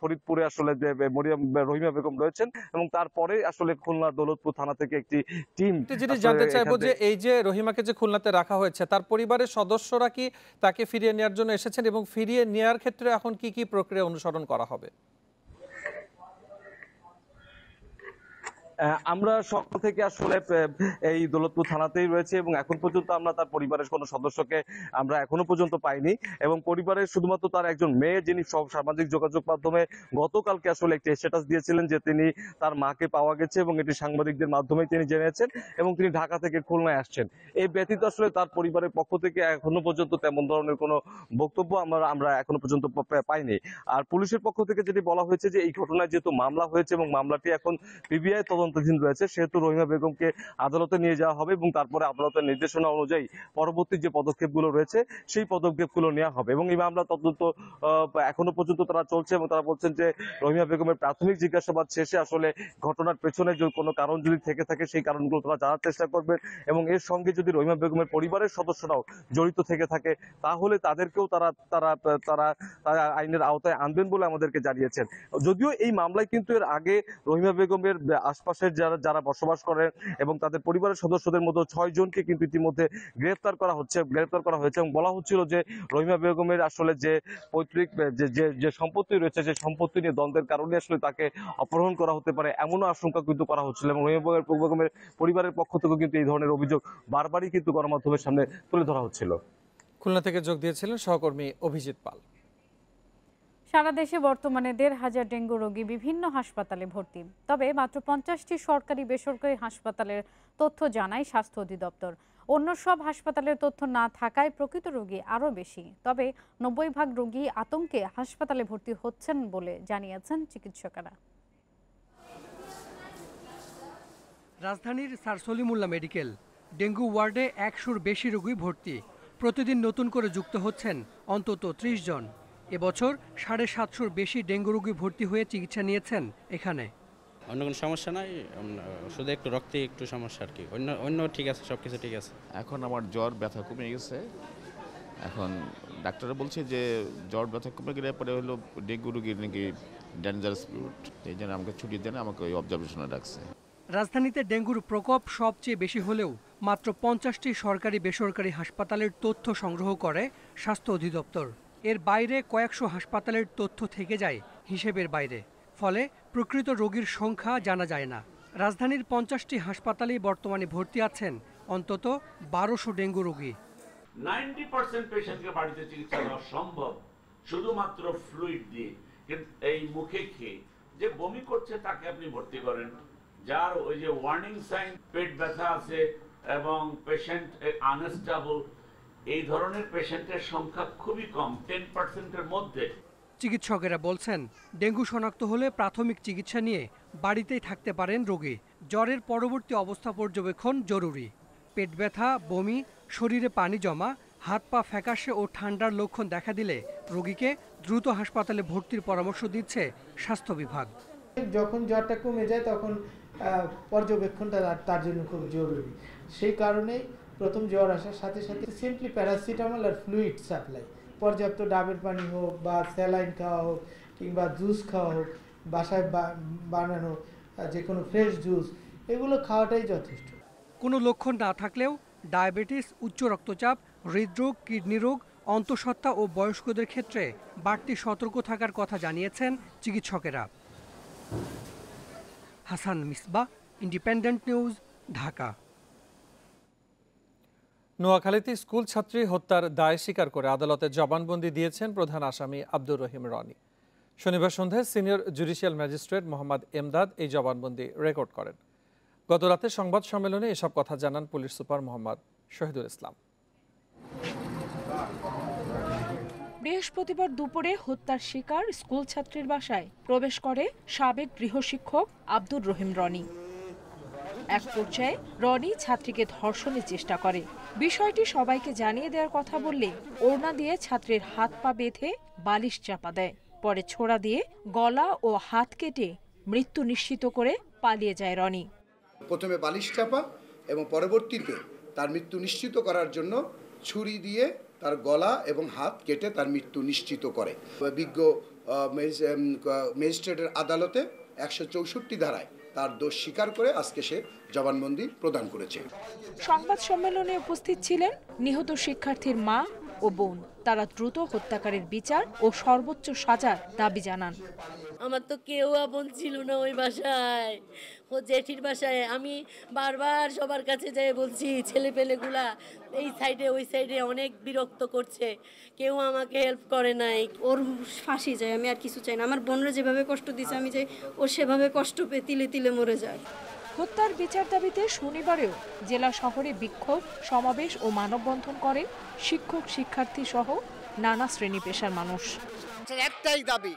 ফরিদপুরে আসলে যে মরিয়াম রহিমা বেগম রয়েছেন এবং তারপরে আসলে খুলনা দৌলতপুর থানা থেকে একটি টিম যেটি জানতে চাইবো যে এই যে রহিমাকে যে খুলনাতে রাখা হয়েছে তার পরিবারের সদস্যরা কি তাকে ফিরিয়ে নেওয়ার জন্য এসেছেন এবং ফিরিয়ে নেওয়ার ক্ষেত্রে এখন কি কি প্রক্রিয়া অনুসরণ করা হবে আমরা সকল থেকে আসলে এই দৌলতপুর থানাতেই রয়েছে এবং এখন পর্যন্ত আমরা তার পরিবারের কোনো সদস্যকে আমরা এখনো পর্যন্ত পাইনি এবং পরিবারের শুধুমাত্র তার একজন মেয়ে যিনি সামাজিক যোগাযোগ মাধ্যমে গতকালকে আসলে একটি স্ট্যাটাস দিয়েছিলেন যে তিনি তার মাকে পাওয়া গেছে এবং এটি সাংবাদিকদের মাধ্যমে তিনি জেনেছেন এবং তিনি ঢাকা থেকে খুলনায় আসছেন এই ব্যতীত আসলে তার পরিবারের পক্ষ থেকে এখনো পর্যন্ত তেমন ধরনের কোনো বক্তব্য আমরা আমরা এখনো পর্যন্ত পাইনি আর পুলিশের পক্ষ থেকে যেটি বলা হয়েছে যে এই ঘটনায় যেহেতু মামলা হয়েছে এবং মামলাটি এখন পিবিআই তদন্ত তদন্তাধীন রয়েছে সেহেতু রহিমা বেগমকে আদালতে নিয়ে যাওয়া হবে এবং তারপরে আদালতের নির্দেশনা অনুযায়ী পরবর্তী যে পদক্ষেপগুলো রয়েছে সেই পদক্ষেপগুলো নেওয়া হবে এবং এই মামলা তদন্ত এখনো পর্যন্ত তারা চলছে এবং তারা বলছেন যে রহিমা বেগমের প্রাথমিক জিজ্ঞাসাবাদ শেষে আসলে ঘটনার পেছনে কোনো কারণ যদি থেকে থাকে সেই কারণগুলো তারা জানার চেষ্টা করবে এবং এর সঙ্গে যদি রহিমা বেগমের পরিবারের সদস্যরাও জড়িত থেকে থাকে তাহলে তাদেরকেও তারা তারা তারা তারা আইনের আওতায় আনবেন বলে আমাদেরকে জানিয়েছেন যদিও এই মামলায় কিন্তু এর আগে রহিমা বেগমের আশপাশ আশেপাশের যারা যারা বসবাস করেন এবং তাদের পরিবারের সদস্যদের মতো ছয় জনকে কিন্তু ইতিমধ্যে গ্রেফতার করা হচ্ছে গ্রেফতার করা হয়েছে এবং বলা হচ্ছিল যে রহিমা বেগমের আসলে যে পৈতৃক যে সম্পত্তি রয়েছে সেই সম্পত্তি নিয়ে দ্বন্দ্বের কারণে আসলে তাকে অপহরণ করা হতে পারে এমনও আশঙ্কা কিন্তু করা হচ্ছিল এবং রহিমা বেগমের পরিবারের পক্ষ থেকেও কিন্তু এই ধরনের অভিযোগ বারবারই কিন্তু গণমাধ্যমের সামনে তুলে ধরা হচ্ছিল খুলনা থেকে যোগ দিয়েছিলেন সহকর্মী অভিজিৎ পাল সারা দেশে বর্তমানে দেড় হাজার ডেঙ্গু রোগী বিভিন্ন হাসপাতালে ভর্তি তবে মাত্র পঞ্চাশটি সরকারি বেসরকারি হাসপাতালের তথ্য জানায় স্বাস্থ্য অধিদপ্তর অন্য সব হাসপাতালের তথ্য না থাকায় প্রকৃত রোগী আরও বেশি তবে নব্বই ভাগ রোগী আতঙ্কে হাসপাতালে ভর্তি হচ্ছেন বলে জানিয়েছেন চিকিৎসকেরা রাজধানীর সারসলিমুল্লা মেডিকেল ডেঙ্গু ওয়ার্ডে একশোর বেশি রোগী ভর্তি প্রতিদিন নতুন করে যুক্ত হচ্ছেন অন্তত ত্রিশ জন এবছর সাড়ে সাতশোর বেশি ডেঙ্গু রোগী ভর্তি হয়ে চিকিৎসা নিয়েছেন এখানে অন্য কোনো সমস্যা নাই শুধু একটু রক্তে একটু সমস্যা আর কি অন্য অন্য ঠিক আছে সব কিছু ঠিক আছে এখন আমার জ্বর ব্যথা কমে গেছে এখন ডাক্তাররা বলছে যে জ্বর ব্যথা কমে গেলে পরে হলো ডেঙ্গু রোগীর নাকি ডেঞ্জারাস পিরিয়ড এই জন্য আমাকে ছুটি দেন আমাকে ওই অবজারভেশনে রাখছে রাজধানীতে ডেঙ্গুর প্রকোপ সবচেয়ে বেশি হলেও মাত্র পঞ্চাশটি সরকারি বেসরকারি হাসপাতালের তথ্য সংগ্রহ করে স্বাস্থ্য অধিদপ্তর এর বাইরে কয়েকশো হাসপাতালের তথ্য থেকে যায় হিসেবের বাইরে ফলে প্রকৃত রোগীর সংখ্যা জানা যায় না রাজধানীর পঞ্চাশটি হাসপাতালে বর্তমানে ভর্তি আছেন অন্তত বারোশো ডেঙ্গু রোগী নাইনটি পার্সেন্ট পেশেন্টকে বাড়িতে চিকিৎসা দেওয়া সম্ভব শুধুমাত্র ফ্লুইড দিয়ে এই মুখে খেয়ে যে বমি করছে তাকে আপনি ভর্তি করেন যার ওই যে ওয়ার্নিং সাইন পেট ব্যথা আছে এবং পেশেন্ট আনস্টেবল এই ধরনের পেশেন্টের সংখ্যা খুবই কম টেন পার্সেন্টের মধ্যে চিকিৎসকেরা বলছেন ডেঙ্গু শনাক্ত হলে প্রাথমিক চিকিৎসা নিয়ে বাড়িতেই থাকতে পারেন রোগী জ্বরের পরবর্তী অবস্থা পর্যবেক্ষণ জরুরি পেট ব্যথা বমি শরীরে পানি জমা হাত পা ফ্যাকাশে ও ঠান্ডার লক্ষণ দেখা দিলে রোগীকে দ্রুত হাসপাতালে ভর্তির পরামর্শ দিচ্ছে স্বাস্থ্য বিভাগ যখন জ্বরটা কমে যায় তখন পর্যবেক্ষণটা তার জন্য খুব জরুরি সেই কারণে প্রথম জ্বর আসার সাথে সাথে সিম্পলি প্যারাসিটামল আর ফ্লুইড সাপ্লাই পর্যাপ্ত ডাবের পানি হোক বা স্যালাইন খাওয়া হোক কিংবা জুস খাওয়া হোক বাসায় বানানো যে কোনো ফ্রেশ জুস এগুলো খাওয়াটাই যথেষ্ট কোনো লক্ষণ না থাকলেও ডায়াবেটিস উচ্চ রক্তচাপ হৃদরোগ কিডনি রোগ অন্তঃসত্ত্বা ও বয়স্কদের ক্ষেত্রে বাড়তি সতর্ক থাকার কথা জানিয়েছেন চিকিৎসকেরা হাসান মিসবা ইন্ডিপেন্ডেন্ট নিউজ ঢাকা নোয়াখালীতে স্কুল ছাত্রী হত্যার দায় স্বীকার করে আদালতে জবানবন্দি দিয়েছেন প্রধান আসামি আব্দুর রহিম রনি শনিবার সন্ধ্যায় senior judicial magistrate Mohammad Emdad এই জবানবন্দি রেকর্ড করেন গতরাতে সংবাদ সম্মেলনে এসব কথা জানান পুলিশ সুপার মোহাম্মদ শহীদুল ইসলাম বৃহস্পতিবার দুপুরে হত্যার শিকার স্কুল ছাত্রীর বাসায় প্রবেশ করে সাবেক গৃহশিক্ষক আব্দুর রহিম রনি এক পর্যায়ে রনি ছাত্রীকে ধর্ষণের চেষ্টা করে বিষয়টি সবাইকে জানিয়ে দেওয়ার কথা বললে ওড়না দিয়ে ছাত্রীর হাত পা বেঁধে বালিশ চাপা দেয় পরে ছোড়া দিয়ে গলা ও হাত কেটে মৃত্যু নিশ্চিত করে পালিয়ে যায় রনি প্রথমে বালিশ চাপা এবং পরবর্তীতে তার মৃত্যু নিশ্চিত করার জন্য ছুরি দিয়ে তার গলা এবং হাত কেটে তার মৃত্যু নিশ্চিত করে বিজ্ঞ ম্যাজিস্ট্রেটের আদালতে একশো চৌষট্টি ধারায় তার দোষ স্বীকার করে আজকে সে জবানবন্দি প্রদান করেছে সংবাদ সম্মেলনে উপস্থিত ছিলেন নিহত শিক্ষার্থীর মা ও বোন তারা দ্রুত হত্যাকারীর বিচার ও সর্বোচ্চ সাজার দাবি জানান আমার তো কেউ আপন ছিল না ওই বাসায় ও জেঠির বাসায় আমি বারবার সবার কাছে যাই বলছি ছেলে পেলেগুলা এই সাইডে ওই সাইডে অনেক বিরক্ত করছে কেউ আমাকে হেল্প করে নাই ওর ফাঁসি যায় আমি আর কিছু চাই না আমার বোনরা যেভাবে কষ্ট দিছে আমি চাই ও সেভাবে কষ্ট পেয়ে তিলে তিলে মরে যায় হত্যার বিচার দাবিতে শনিবারেও জেলা শহরে বিক্ষোভ সমাবেশ ও মানববন্ধন করেন শিক্ষক শিক্ষার্থী সহ নানা শ্রেণী পেশার মানুষ একটাই দাবি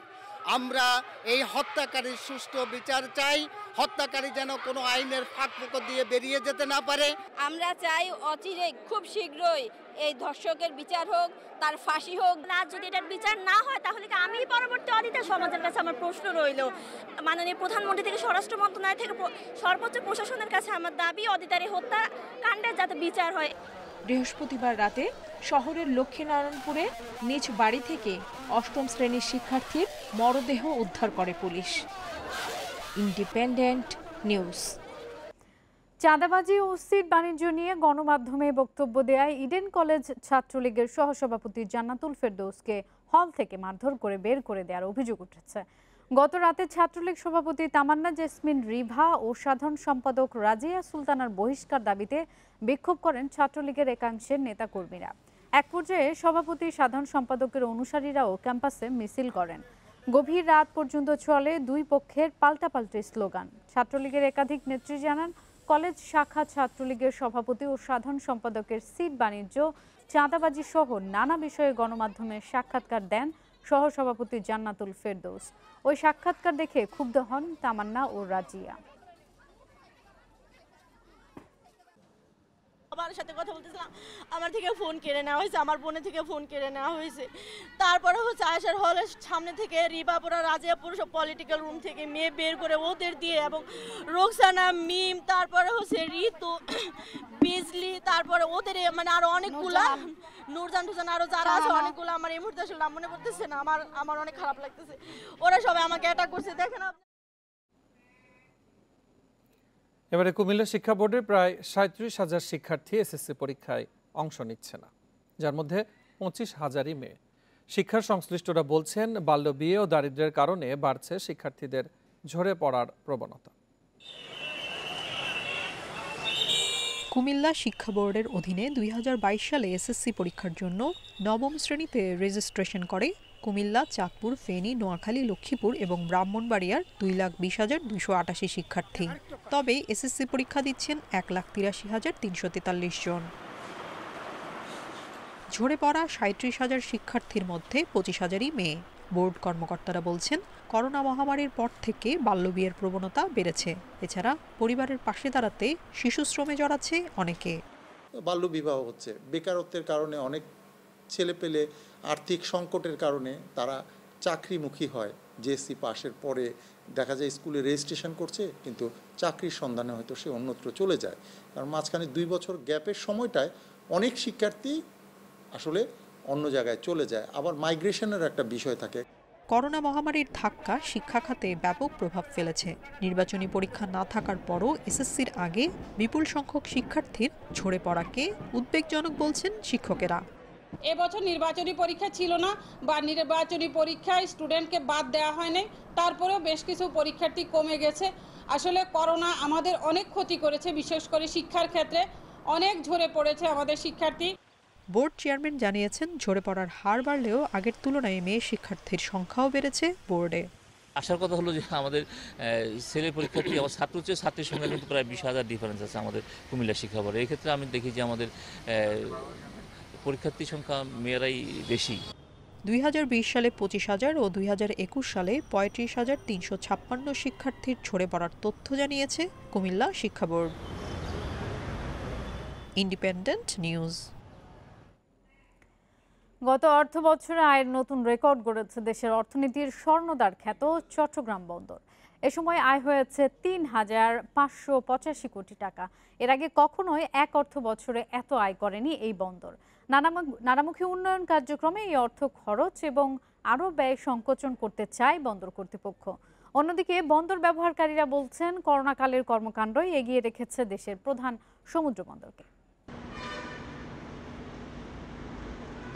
আমরা এই হত্যাকারীর সুষ্ঠু বিচার চাই হত্যাকারী যেন কোনো আইনের ফাঁক ফুকো দিয়ে বেরিয়ে যেতে না পারে আমরা চাই অচিরে খুব শীঘ্রই এই ধর্ষকের বিচার হোক তার ফাঁসি হোক না যদি এটার বিচার না হয় তাহলে কি আমি পরবর্তী অতীতে সমাজের কাছে আমার প্রশ্ন রইল মাননীয় প্রধানমন্ত্রী থেকে স্বরাষ্ট্র মন্ত্রণালয় থেকে সর্বোচ্চ প্রশাসনের কাছে আমার দাবি অধিতারে হত্যা কাণ্ডের যাতে বিচার হয় বৃহস্পতিবার রাতে শহরের লক্ষ্মীনারায়ণপুরে নিজ বাড়ি থেকে অষ্টম শ্রেণীর শিক্ষার্থীর মরদেহ উদ্ধার করে পুলিশ ইন্ডিপেন্ডেন্ট নিউজ চাঁদাবাজি ও সিট বাণিজ্য নিয়ে গণমাধ্যমে বক্তব্য দেয় ইডেন কলেজ ছাত্রলীগের সহসভাপতি জান্নাতুল ফেরদৌসকে হল থেকে মারধর করে বের করে দেওয়ার অভিযোগ উঠেছে গত রাতে ছাত্রলীগ সভাপতি তামান্না জেসমিন রিভা ও সাধারণ সম্পাদক রাজিয়া সুলতানার বহিষ্কার দাবিতে বিক্ষোভ করেন ছাত্রলীগের একাংশের নেতাকর্মীরা এক পর্যায়ে সভাপতি সাধারণ সম্পাদকের অনুসারীরাও ক্যাম্পাসে মিছিল করেন গভীর রাত পর্যন্ত চলে দুই পক্ষের পাল্টাপাল্টে স্লোগান ছাত্রলীগের একাধিক নেত্রী জানান কলেজ শাখা ছাত্রলীগের সভাপতি ও সাধারণ সম্পাদকের সিট বাণিজ্য চাঁদাবাজি সহ নানা বিষয়ে গণমাধ্যমে সাক্ষাৎকার দেন সহসভাপতি জান্নাতুল ফেরদৌস ওই সাক্ষাৎকার দেখে ক্ষুব্ধ হন তামান্না ও রাজিয়া আমার সাথে কথা বলতেছিলাম আমার থেকে ফোন কেড়ে নেওয়া হয়েছে আমার বোনের থেকে ফোন কেড়ে নেওয়া হয়েছে তারপরে হচ্ছে আয়সার হলের সামনে থেকে রিবাপুরা রাজিয়াপুর সব পলিটিক্যাল রুম থেকে মেয়ে বের করে ওদের দিয়ে এবং রোকসানা মিম তারপরে হচ্ছে ঋতু বিজলি তারপরে ওদের মানে আরো অনেকগুলা নুরজান টুজান আরো যারা আছে অনেকগুলো আমার এই মুহূর্তে আসলে মনে পড়তেছে না আমার আমার অনেক খারাপ লাগতেছে ওরা সবাই আমাকে অ্যাটাক করছে দেখেন এবারে কুমিল্লা শিক্ষা বোর্ডের প্রায় সাঁত্রিশ হাজার শিক্ষার্থী এসএসসি পরীক্ষায় অংশ নিচ্ছে না যার মধ্যে পঁচিশ হাজারই মেয়ে শিক্ষার সংশ্লিষ্টরা বলছেন বাল্য বিয়ে ও দারিদ্রের কারণে বাড়ছে শিক্ষার্থীদের ঝরে পড়ার প্রবণতা কুমিল্লা শিক্ষা বোর্ডের অধীনে দুই সালে এসএসসি পরীক্ষার জন্য নবম শ্রেণীতে রেজিস্ট্রেশন করে কুমিল্লা চাঁদপুর ফেনী নোয়াখালী লক্ষ্মীপুর এবং ব্রাহ্মণবাড়িয়ার দুই লাখ বিশ হাজার দুশো আটাশি শিক্ষার্থী তবে এসএসসি পরীক্ষা দিচ্ছেন এক লাখ তিরাশি হাজার তিনশো তেতাল্লিশ জন ঝরে পড়া সাঁত্রিশ হাজার শিক্ষার্থীর মধ্যে পঁচিশ হাজারই মেয়ে বোর্ড কর্মকর্তারা বলছেন করোনা মহামারীর পর থেকে বাল্যবিয়ের প্রবণতা বেড়েছে এছাড়া পরিবারের পাশে দাঁড়াতে শিশু শ্রমে জড়াচ্ছে অনেকে বাল্য বিবাহ হচ্ছে বেকারত্বের কারণে অনেক ছেলে পেলে আর্থিক সংকটের কারণে তারা চাকরিমুখী হয় জেএসসি পাশের পরে দেখা যায় স্কুলে রেজিস্ট্রেশন করছে কিন্তু চাকরির সন্ধানে হয়তো সে অন্যত্র চলে যায় কারণ মাঝখানে দুই বছর গ্যাপের সময়টায় অনেক শিক্ষার্থী আসলে অন্য জায়গায় চলে যায় আবার মাইগ্রেশনের একটা বিষয় থাকে করোনা মহামারীর ধাক্কা শিক্ষা খাতে ব্যাপক প্রভাব ফেলেছে নির্বাচনী পরীক্ষা না থাকার পরও এসএসসির আগে বিপুল সংখ্যক শিক্ষার্থীর ঝরে পড়াকে উদ্বেগজনক বলছেন শিক্ষকেরা এবছর নির্বাচনী পরীক্ষা ছিল না বা নির্বাচনী পরীক্ষায় স্টুডেন্টকে বাদ দেওয়া হয়নি তারপরেও বেশ কিছু পরীক্ষার্থী কমে গেছে আসলে করোনা আমাদের অনেক ক্ষতি করেছে বিশেষ করে শিক্ষার ক্ষেত্রে অনেক ঝরে পড়েছে আমাদের শিক্ষার্থী বোর্ড চেয়ারম্যান জানিয়েছেন ঝরে পড়ার হার বাড়লেও আগের তুলনায় মেয়ে শিক্ষার্থীর সংখ্যাও বেড়েছে বোর্ডে আসার কথা হলো যে আমাদের ছেলে পরীক্ষার্থী আবার ছাত্র হচ্ছে ছাত্রীর সঙ্গে কিন্তু প্রায় বিশ হাজার ডিফারেন্স আছে আমাদের কুমিল্লা শিক্ষা বোর্ডে এক্ষেত্রে আমি দেখি যে আমাদের পরীক্ষার্থী সংখ্যা মেয়েরাই বেশি দুই সালে পঁচিশ হাজার ও দুই সালে পঁয়ত্রিশ হাজার তিনশো ছাপ্পান্ন শিক্ষার্থীর ঝরে পড়ার তথ্য জানিয়েছে কুমিল্লা শিক্ষা বোর্ড ইন্ডিপেন্ডেন্ট নিউজ গত অর্থ বছরে আয়ের নতুন রেকর্ড গড়েছে দেশের অর্থনীতির স্বর্ণদার খ্যাত চট্টগ্রাম বন্দর এ সময় আয় হয়েছে তিন হাজার পাঁচশো কোটি টাকা এর আগে কখনোই এক অর্থ বছরে এত আয় করেনি এই বন্দর নানামুখী উন্নয়ন কার্যক্রমে এই অর্থ খরচ এবং আরও ব্যয় সংকোচন করতে চায় বন্দর কর্তৃপক্ষ অন্যদিকে বন্দর ব্যবহারকারীরা বলছেন করোনাকালের কর্মকাণ্ডই এগিয়ে রেখেছে দেশের প্রধান সমুদ্র বন্দরকে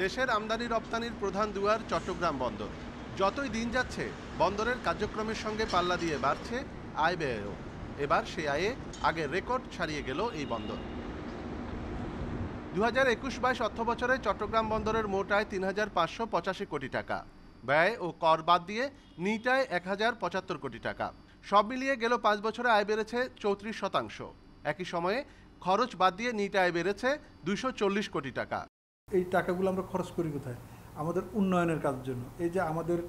দেশের আমদানি রপ্তানির প্রধান দুয়ার চট্টগ্রাম বন্দর যতই দিন যাচ্ছে বন্দরের কার্যক্রমের সঙ্গে পাল্লা দিয়ে বাড়ছে আয় ব্যয়ও এবার সে আয়ে আগের রেকর্ড ছাড়িয়ে গেল এই বন্দর দু হাজার একুশ বাইশ অর্থ বছরে চট্টগ্রাম বন্দরের মোটায় তিন হাজার পাঁচশো পঁচাশি কোটি টাকা ব্যয় ও কর বাদ দিয়ে নিটায় এক হাজার পঁচাত্তর কোটি টাকা সব মিলিয়ে গেল পাঁচ বছরে আয় বেড়েছে চৌত্রিশ শতাংশ একই সময়ে খরচ বাদ দিয়ে নিট আয় বেড়েছে দুশো চল্লিশ কোটি টাকা এই টাকাগুলো আমরা খরচ করি কোথায় আমাদের উন্নয়নের কাজের জন্য এই যে আমাদের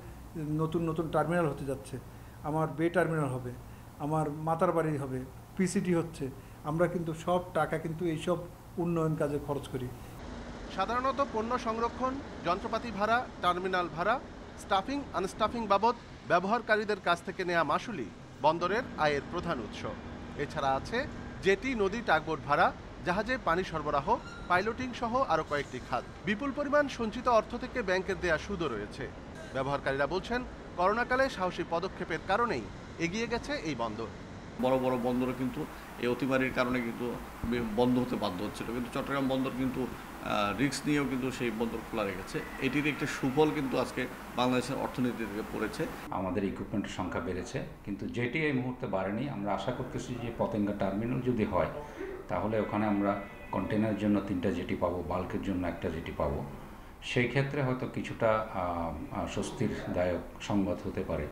নতুন নতুন টার্মিনাল হতে যাচ্ছে আমার বে টার্মিনাল হবে আমার মাতার বাড়ি হবে পিসিটি হচ্ছে আমরা কিন্তু সব টাকা কিন্তু এইসব উন্নয়ন কাজে খরচ করি সাধারণত পণ্য সংরক্ষণ যন্ত্রপাতি ভাড়া টার্মিনাল ভাড়া স্টাফিং আনস্টাফিং বাবদ ব্যবহারকারীদের কাছ থেকে নেওয়া মাসুলি বন্দরের আয়ের প্রধান উৎস এছাড়া আছে জেটি নদী টাগবোট ভাড়া জাহাজে পানি সরবরাহ পাইলটিং সহ আরও কয়েকটি খাত বিপুল পরিমাণ সঞ্চিত অর্থ থেকে ব্যাংকের দেয়া সুদও রয়েছে ব্যবহারকারীরা বলছেন করোনাকালে সাহসী পদক্ষেপের কারণেই এগিয়ে গেছে এই বন্দর বড় বড় বন্দরে কিন্তু এই অতিমারির কারণে কিন্তু বন্ধ হতে বাধ্য হচ্ছিল কিন্তু চট্টগ্রাম বন্দর কিন্তু রিক্স নিয়েও কিন্তু সেই বন্দর খোলা রেখেছে এটির একটি সুফল কিন্তু আজকে বাংলাদেশের অর্থনীতি থেকে পড়েছে আমাদের ইকুইপমেন্টের সংখ্যা বেড়েছে কিন্তু যেটি এই মুহূর্তে বাড়েনি আমরা আশা করতেছি যে পতেঙ্গা টার্মিনাল যদি হয় তাহলে ওখানে আমরা কন্টেনারের জন্য তিনটা জেটি পাবো বাল্কের জন্য একটা জেটি পাবো সেই ক্ষেত্রে হয়তো কিছুটা স্বস্তির দায়ক সংবাদ হতে পারে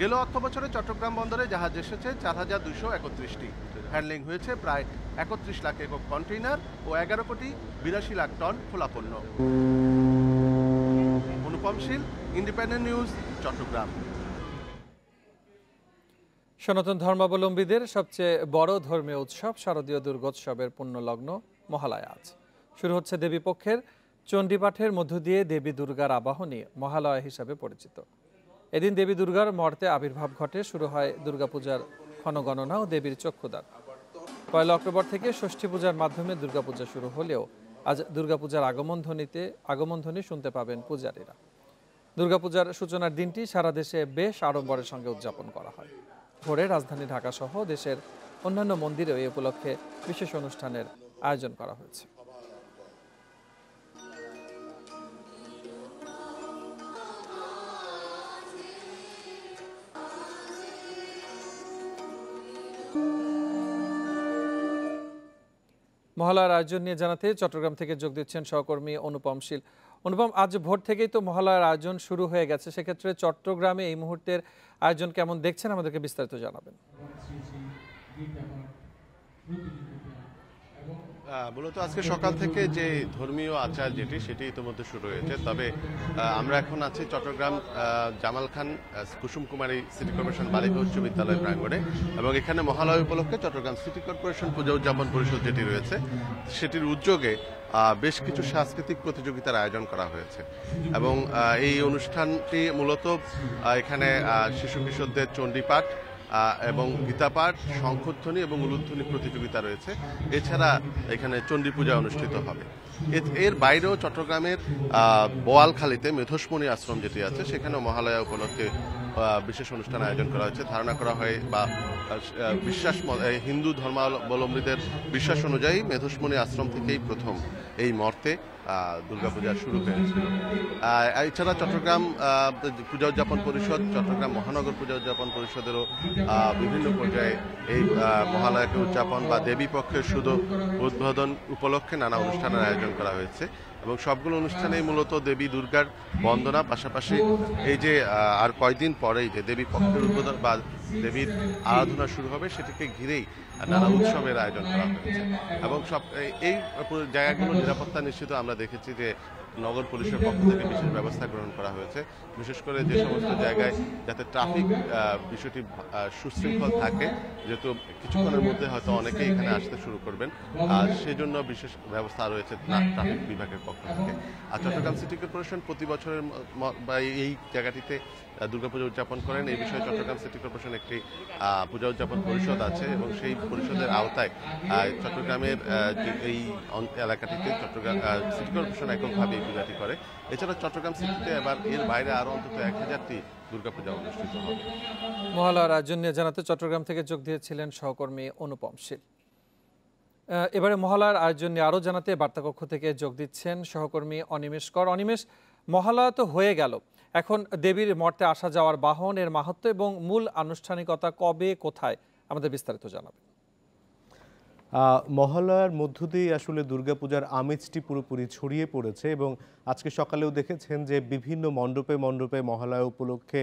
গেল অর্থ বছরে চট্টগ্রাম বন্দরে জাহাজ এসেছে চার হাজার দুশো একত্রিশটি হ্যান্ডলিং হয়েছে প্রায় একত্রিশ লাখ একক কন্টেইনার ও এগারো কোটি বিরাশি লাখ টন খোলা পণ্য অনুপম শীল ইন্ডিপেন্ডেন্ট নিউজ চট্টগ্রাম সনাতন ধর্মাবলম্বীদের সবচেয়ে বড় ধর্মীয় উৎসব শারদীয় দুর্গোৎসবের পুণ্যলগ্ন মহালয়া আজ শুরু হচ্ছে দেবীপক্ষের চণ্ডীপাঠের মধ্য দিয়ে দেবী দুর্গার আবাহনী মহালয়া হিসাবে পরিচিত এদিন দেবী দুর্গার মর্তে আবির্ভাব ঘটে শুরু হয় দুর্গাপূজার ক্ষণগণনা ও দেবীর চক্ষুদান পয়লা অক্টোবর থেকে ষষ্ঠী পূজার মাধ্যমে দুর্গাপূজা শুরু হলেও আজ দুর্গাপূজার আগমন ধ্বনিতে আগমন ধ্বনি শুনতে পাবেন পূজারীরা দুর্গাপূজার সূচনার দিনটি সারা দেশে বেশ আড়ম্বরের সঙ্গে উদযাপন করা হয় ভোরে রাজধানী ঢাকাসহ দেশের অন্যান্য মন্দিরেও এ উপলক্ষে বিশেষ অনুষ্ঠানের আয়োজন করা হয়েছে মহালয়ার আয়োজন নিয়ে জানাতে চট্টগ্রাম থেকে যোগ দিচ্ছেন সহকর্মী অনুপম শীল অনুপম আজ ভোর থেকেই তো মহালয়ার আয়োজন শুরু হয়ে গেছে সেক্ষেত্রে চট্টগ্রামে এই মুহূর্তের আয়োজন কেমন দেখছেন আমাদেরকে বিস্তারিত জানাবেন মূলত আজকে সকাল থেকে যে ধর্মীয় আচার যেটি সেটি ইতিমধ্যে শুরু হয়েছে তবে আমরা এখন আছি চট্টগ্রাম জামাল খান কুসুম কুমারী সিটি কর্পোরেশন বালিকা উচ্চ বিদ্যালয় প্রাঙ্গণে এবং এখানে মহালয় উপলক্ষে চট্টগ্রাম সিটি কর্পোরেশন পূজা উদযাপন পরিষদ যেটি রয়েছে সেটির উদ্যোগে বেশ কিছু সাংস্কৃতিক প্রতিযোগিতার আয়োজন করা হয়েছে এবং এই অনুষ্ঠানটি মূলত এখানে শিশু কিশোরদের চণ্ডীপাঠ এবং গীতাপাঠ শঙ্খধ্বনি এবং উলুধ্বনি প্রতিযোগিতা রয়েছে এছাড়া এখানে চণ্ডী পূজা অনুষ্ঠিত হবে এর বাইরেও চট্টগ্রামের বোয়ালখালীতে মেধস্মণি আশ্রম যেটি আছে সেখানেও মহালয়া উপলক্ষে বিশেষ অনুষ্ঠান আয়োজন করা হয়েছে ধারণা করা হয় বা বিশ্বাস হিন্দু ধর্মাবলম্বীদের বিশ্বাস অনুযায়ী মেধুসমণি আশ্রম থেকেই প্রথম এই মর্তে দুর্গাপূজা শুরু হয়েছিল এছাড়া চট্টগ্রাম পূজা উদযাপন পরিষদ চট্টগ্রাম মহানগর পূজা উদযাপন পরিষদেরও বিভিন্ন পর্যায়ে এই মহালয়াকে উদযাপন বা দেবী পক্ষের শুধু উদ্বোধন উপলক্ষে নানা অনুষ্ঠানের আয়োজন করা হয়েছে এবং সবগুলো অনুষ্ঠানেই মূলত দেবী দুর্গার বন্দনা পাশাপাশি এই যে আর কয়েকদিন পরেই যে দেবী পক্ষের উদ্বোধন বা দেবীর আরাধনা শুরু হবে সেটিকে ঘিরেই নানা উৎসবের আয়োজন করা হয়েছে এবং সব এই জায়গাগুলো নিরাপত্তা নিশ্চিত আমরা দেখেছি যে নগর পুলিশের পক্ষ থেকে বিশেষ ব্যবস্থা গ্রহণ করা হয়েছে বিশেষ করে যে সমস্ত জায়গায় যাতে ট্রাফিক বিষয়টি সুশৃঙ্খল থাকে যেহেতু কিছুক্ষণের মধ্যে হয়তো অনেকেই এখানে আসতে শুরু করবেন আর সেজন্য বিশেষ ব্যবস্থা রয়েছে হ্যাঁ, ট্রাফিক হ্যাঁ। বিভাগের পক্ষ থেকে আর হ্যাঁ। চট্টগ্রাম সিটি কর্পোরেশন প্রতি বছরের বা এই জায়গাটিতে দুর্গাপূজা উদযাপন করেন এই বিষয়ে চট্টগ্রাম সিটি কর্পোরেশন একটি পূজা উদযাপন পরিষদ আছে এবং সেই পরিষদের আওতায় চট্টগ্রামের এই এলাকাটিতে চট্টগ্রাম সিটি কর্পোরেশন এককভাবে এই পূজাটি করে এছাড়া চট্টগ্রাম সিটিতে এবার এর বাইরে আরও অন্তত এক হাজারটি দুর্গাপূজা অনুষ্ঠিত হবে মহালয়ার আয়োজন নিয়ে জানাতে চট্টগ্রাম থেকে যোগ দিয়েছিলেন সহকর্মী অনুপম শীল এবারে মহালয়ার আয়োজন নিয়ে আরও জানাতে বার্তাকক্ষ থেকে যোগ দিচ্ছেন সহকর্মী অনিমেষ কর অনিমেষ মহালয়া তো হয়ে গেল এখন দেবীর মর্তে আসা যাওয়ার বাহন এর মাহাত্ম এবং মূল আনুষ্ঠানিকতা কবে কোথায় আমাদের বিস্তারিত জানাবে মহালয়ার মধ্য দিয়ে আসলে দুর্গাপূজার আমেজটি পুরোপুরি ছড়িয়ে পড়েছে এবং আজকে সকালেও দেখেছেন যে বিভিন্ন মণ্ডপে মণ্ডপে মহালয়া উপলক্ষে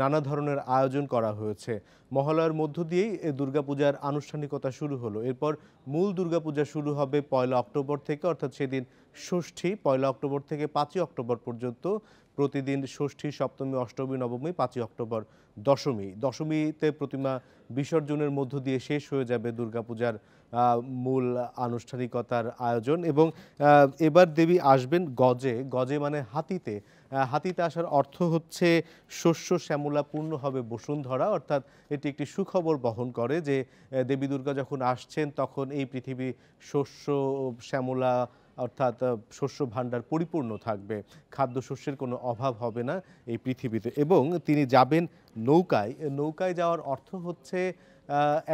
নানা ধরনের আয়োজন করা হয়েছে মহালয়ার মধ্য দিয়েই দুর্গাপূজার আনুষ্ঠানিকতা শুরু হলো এরপর মূল দুর্গাপূজা শুরু হবে পয়লা অক্টোবর থেকে অর্থাৎ সেদিন ষষ্ঠী পয়লা অক্টোবর থেকে পাঁচই অক্টোবর পর্যন্ত প্রতিদিন ষষ্ঠী সপ্তমী অষ্টমী নবমী পাঁচই অক্টোবর দশমী দশমীতে প্রতিমা বিসর্জনের মধ্য দিয়ে শেষ হয়ে যাবে দুর্গাপূজার মূল আনুষ্ঠানিকতার আয়োজন এবং এবার দেবী আসবেন গজে গজে মানে হাতিতে হাতিতে আসার অর্থ হচ্ছে শস্য শ্যামলা পূর্ণ হবে বসুন্ধরা অর্থাৎ এটি একটি সুখবর বহন করে যে দেবী দুর্গা যখন আসছেন তখন এই পৃথিবী শস্য শ্যামলা অর্থাৎ শস্য ভাণ্ডার পরিপূর্ণ থাকবে খাদ্যশস্যের কোনো অভাব হবে না এই পৃথিবীতে এবং তিনি যাবেন নৌকায় নৌকায় যাওয়ার অর্থ হচ্ছে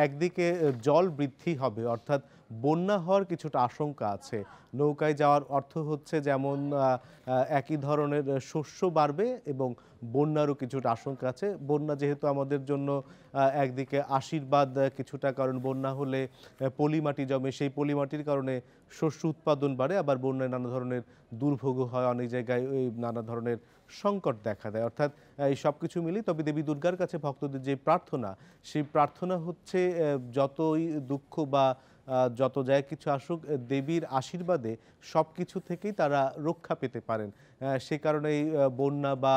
একদিকে জল বৃদ্ধি হবে অর্থাৎ বন্যা হওয়ার কিছুটা আশঙ্কা আছে নৌকায় যাওয়ার অর্থ হচ্ছে যেমন একই ধরনের শস্য বাড়বে এবং বন্যারও কিছুটা আশঙ্কা আছে বন্যা যেহেতু আমাদের জন্য একদিকে আশীর্বাদ কিছুটা কারণ বন্যা হলে পলিমাটি জমে সেই পলিমাটির কারণে শস্য উৎপাদন বাড়ে আবার বন্যায় নানা ধরনের দুর্ভোগ হয় অনেক জায়গায় নানা ধরনের সংকট দেখা দেয় অর্থাৎ এই সব কিছু মিলেই তবে দেবী দুর্গার কাছে ভক্তদের যে প্রার্থনা সেই প্রার্থনা হচ্ছে যতই দুঃখ বা যত যায় কিছু আসুক দেবীর আশীর্বাদে সব কিছু থেকেই তারা রক্ষা পেতে পারেন সে কারণে বন্যা বা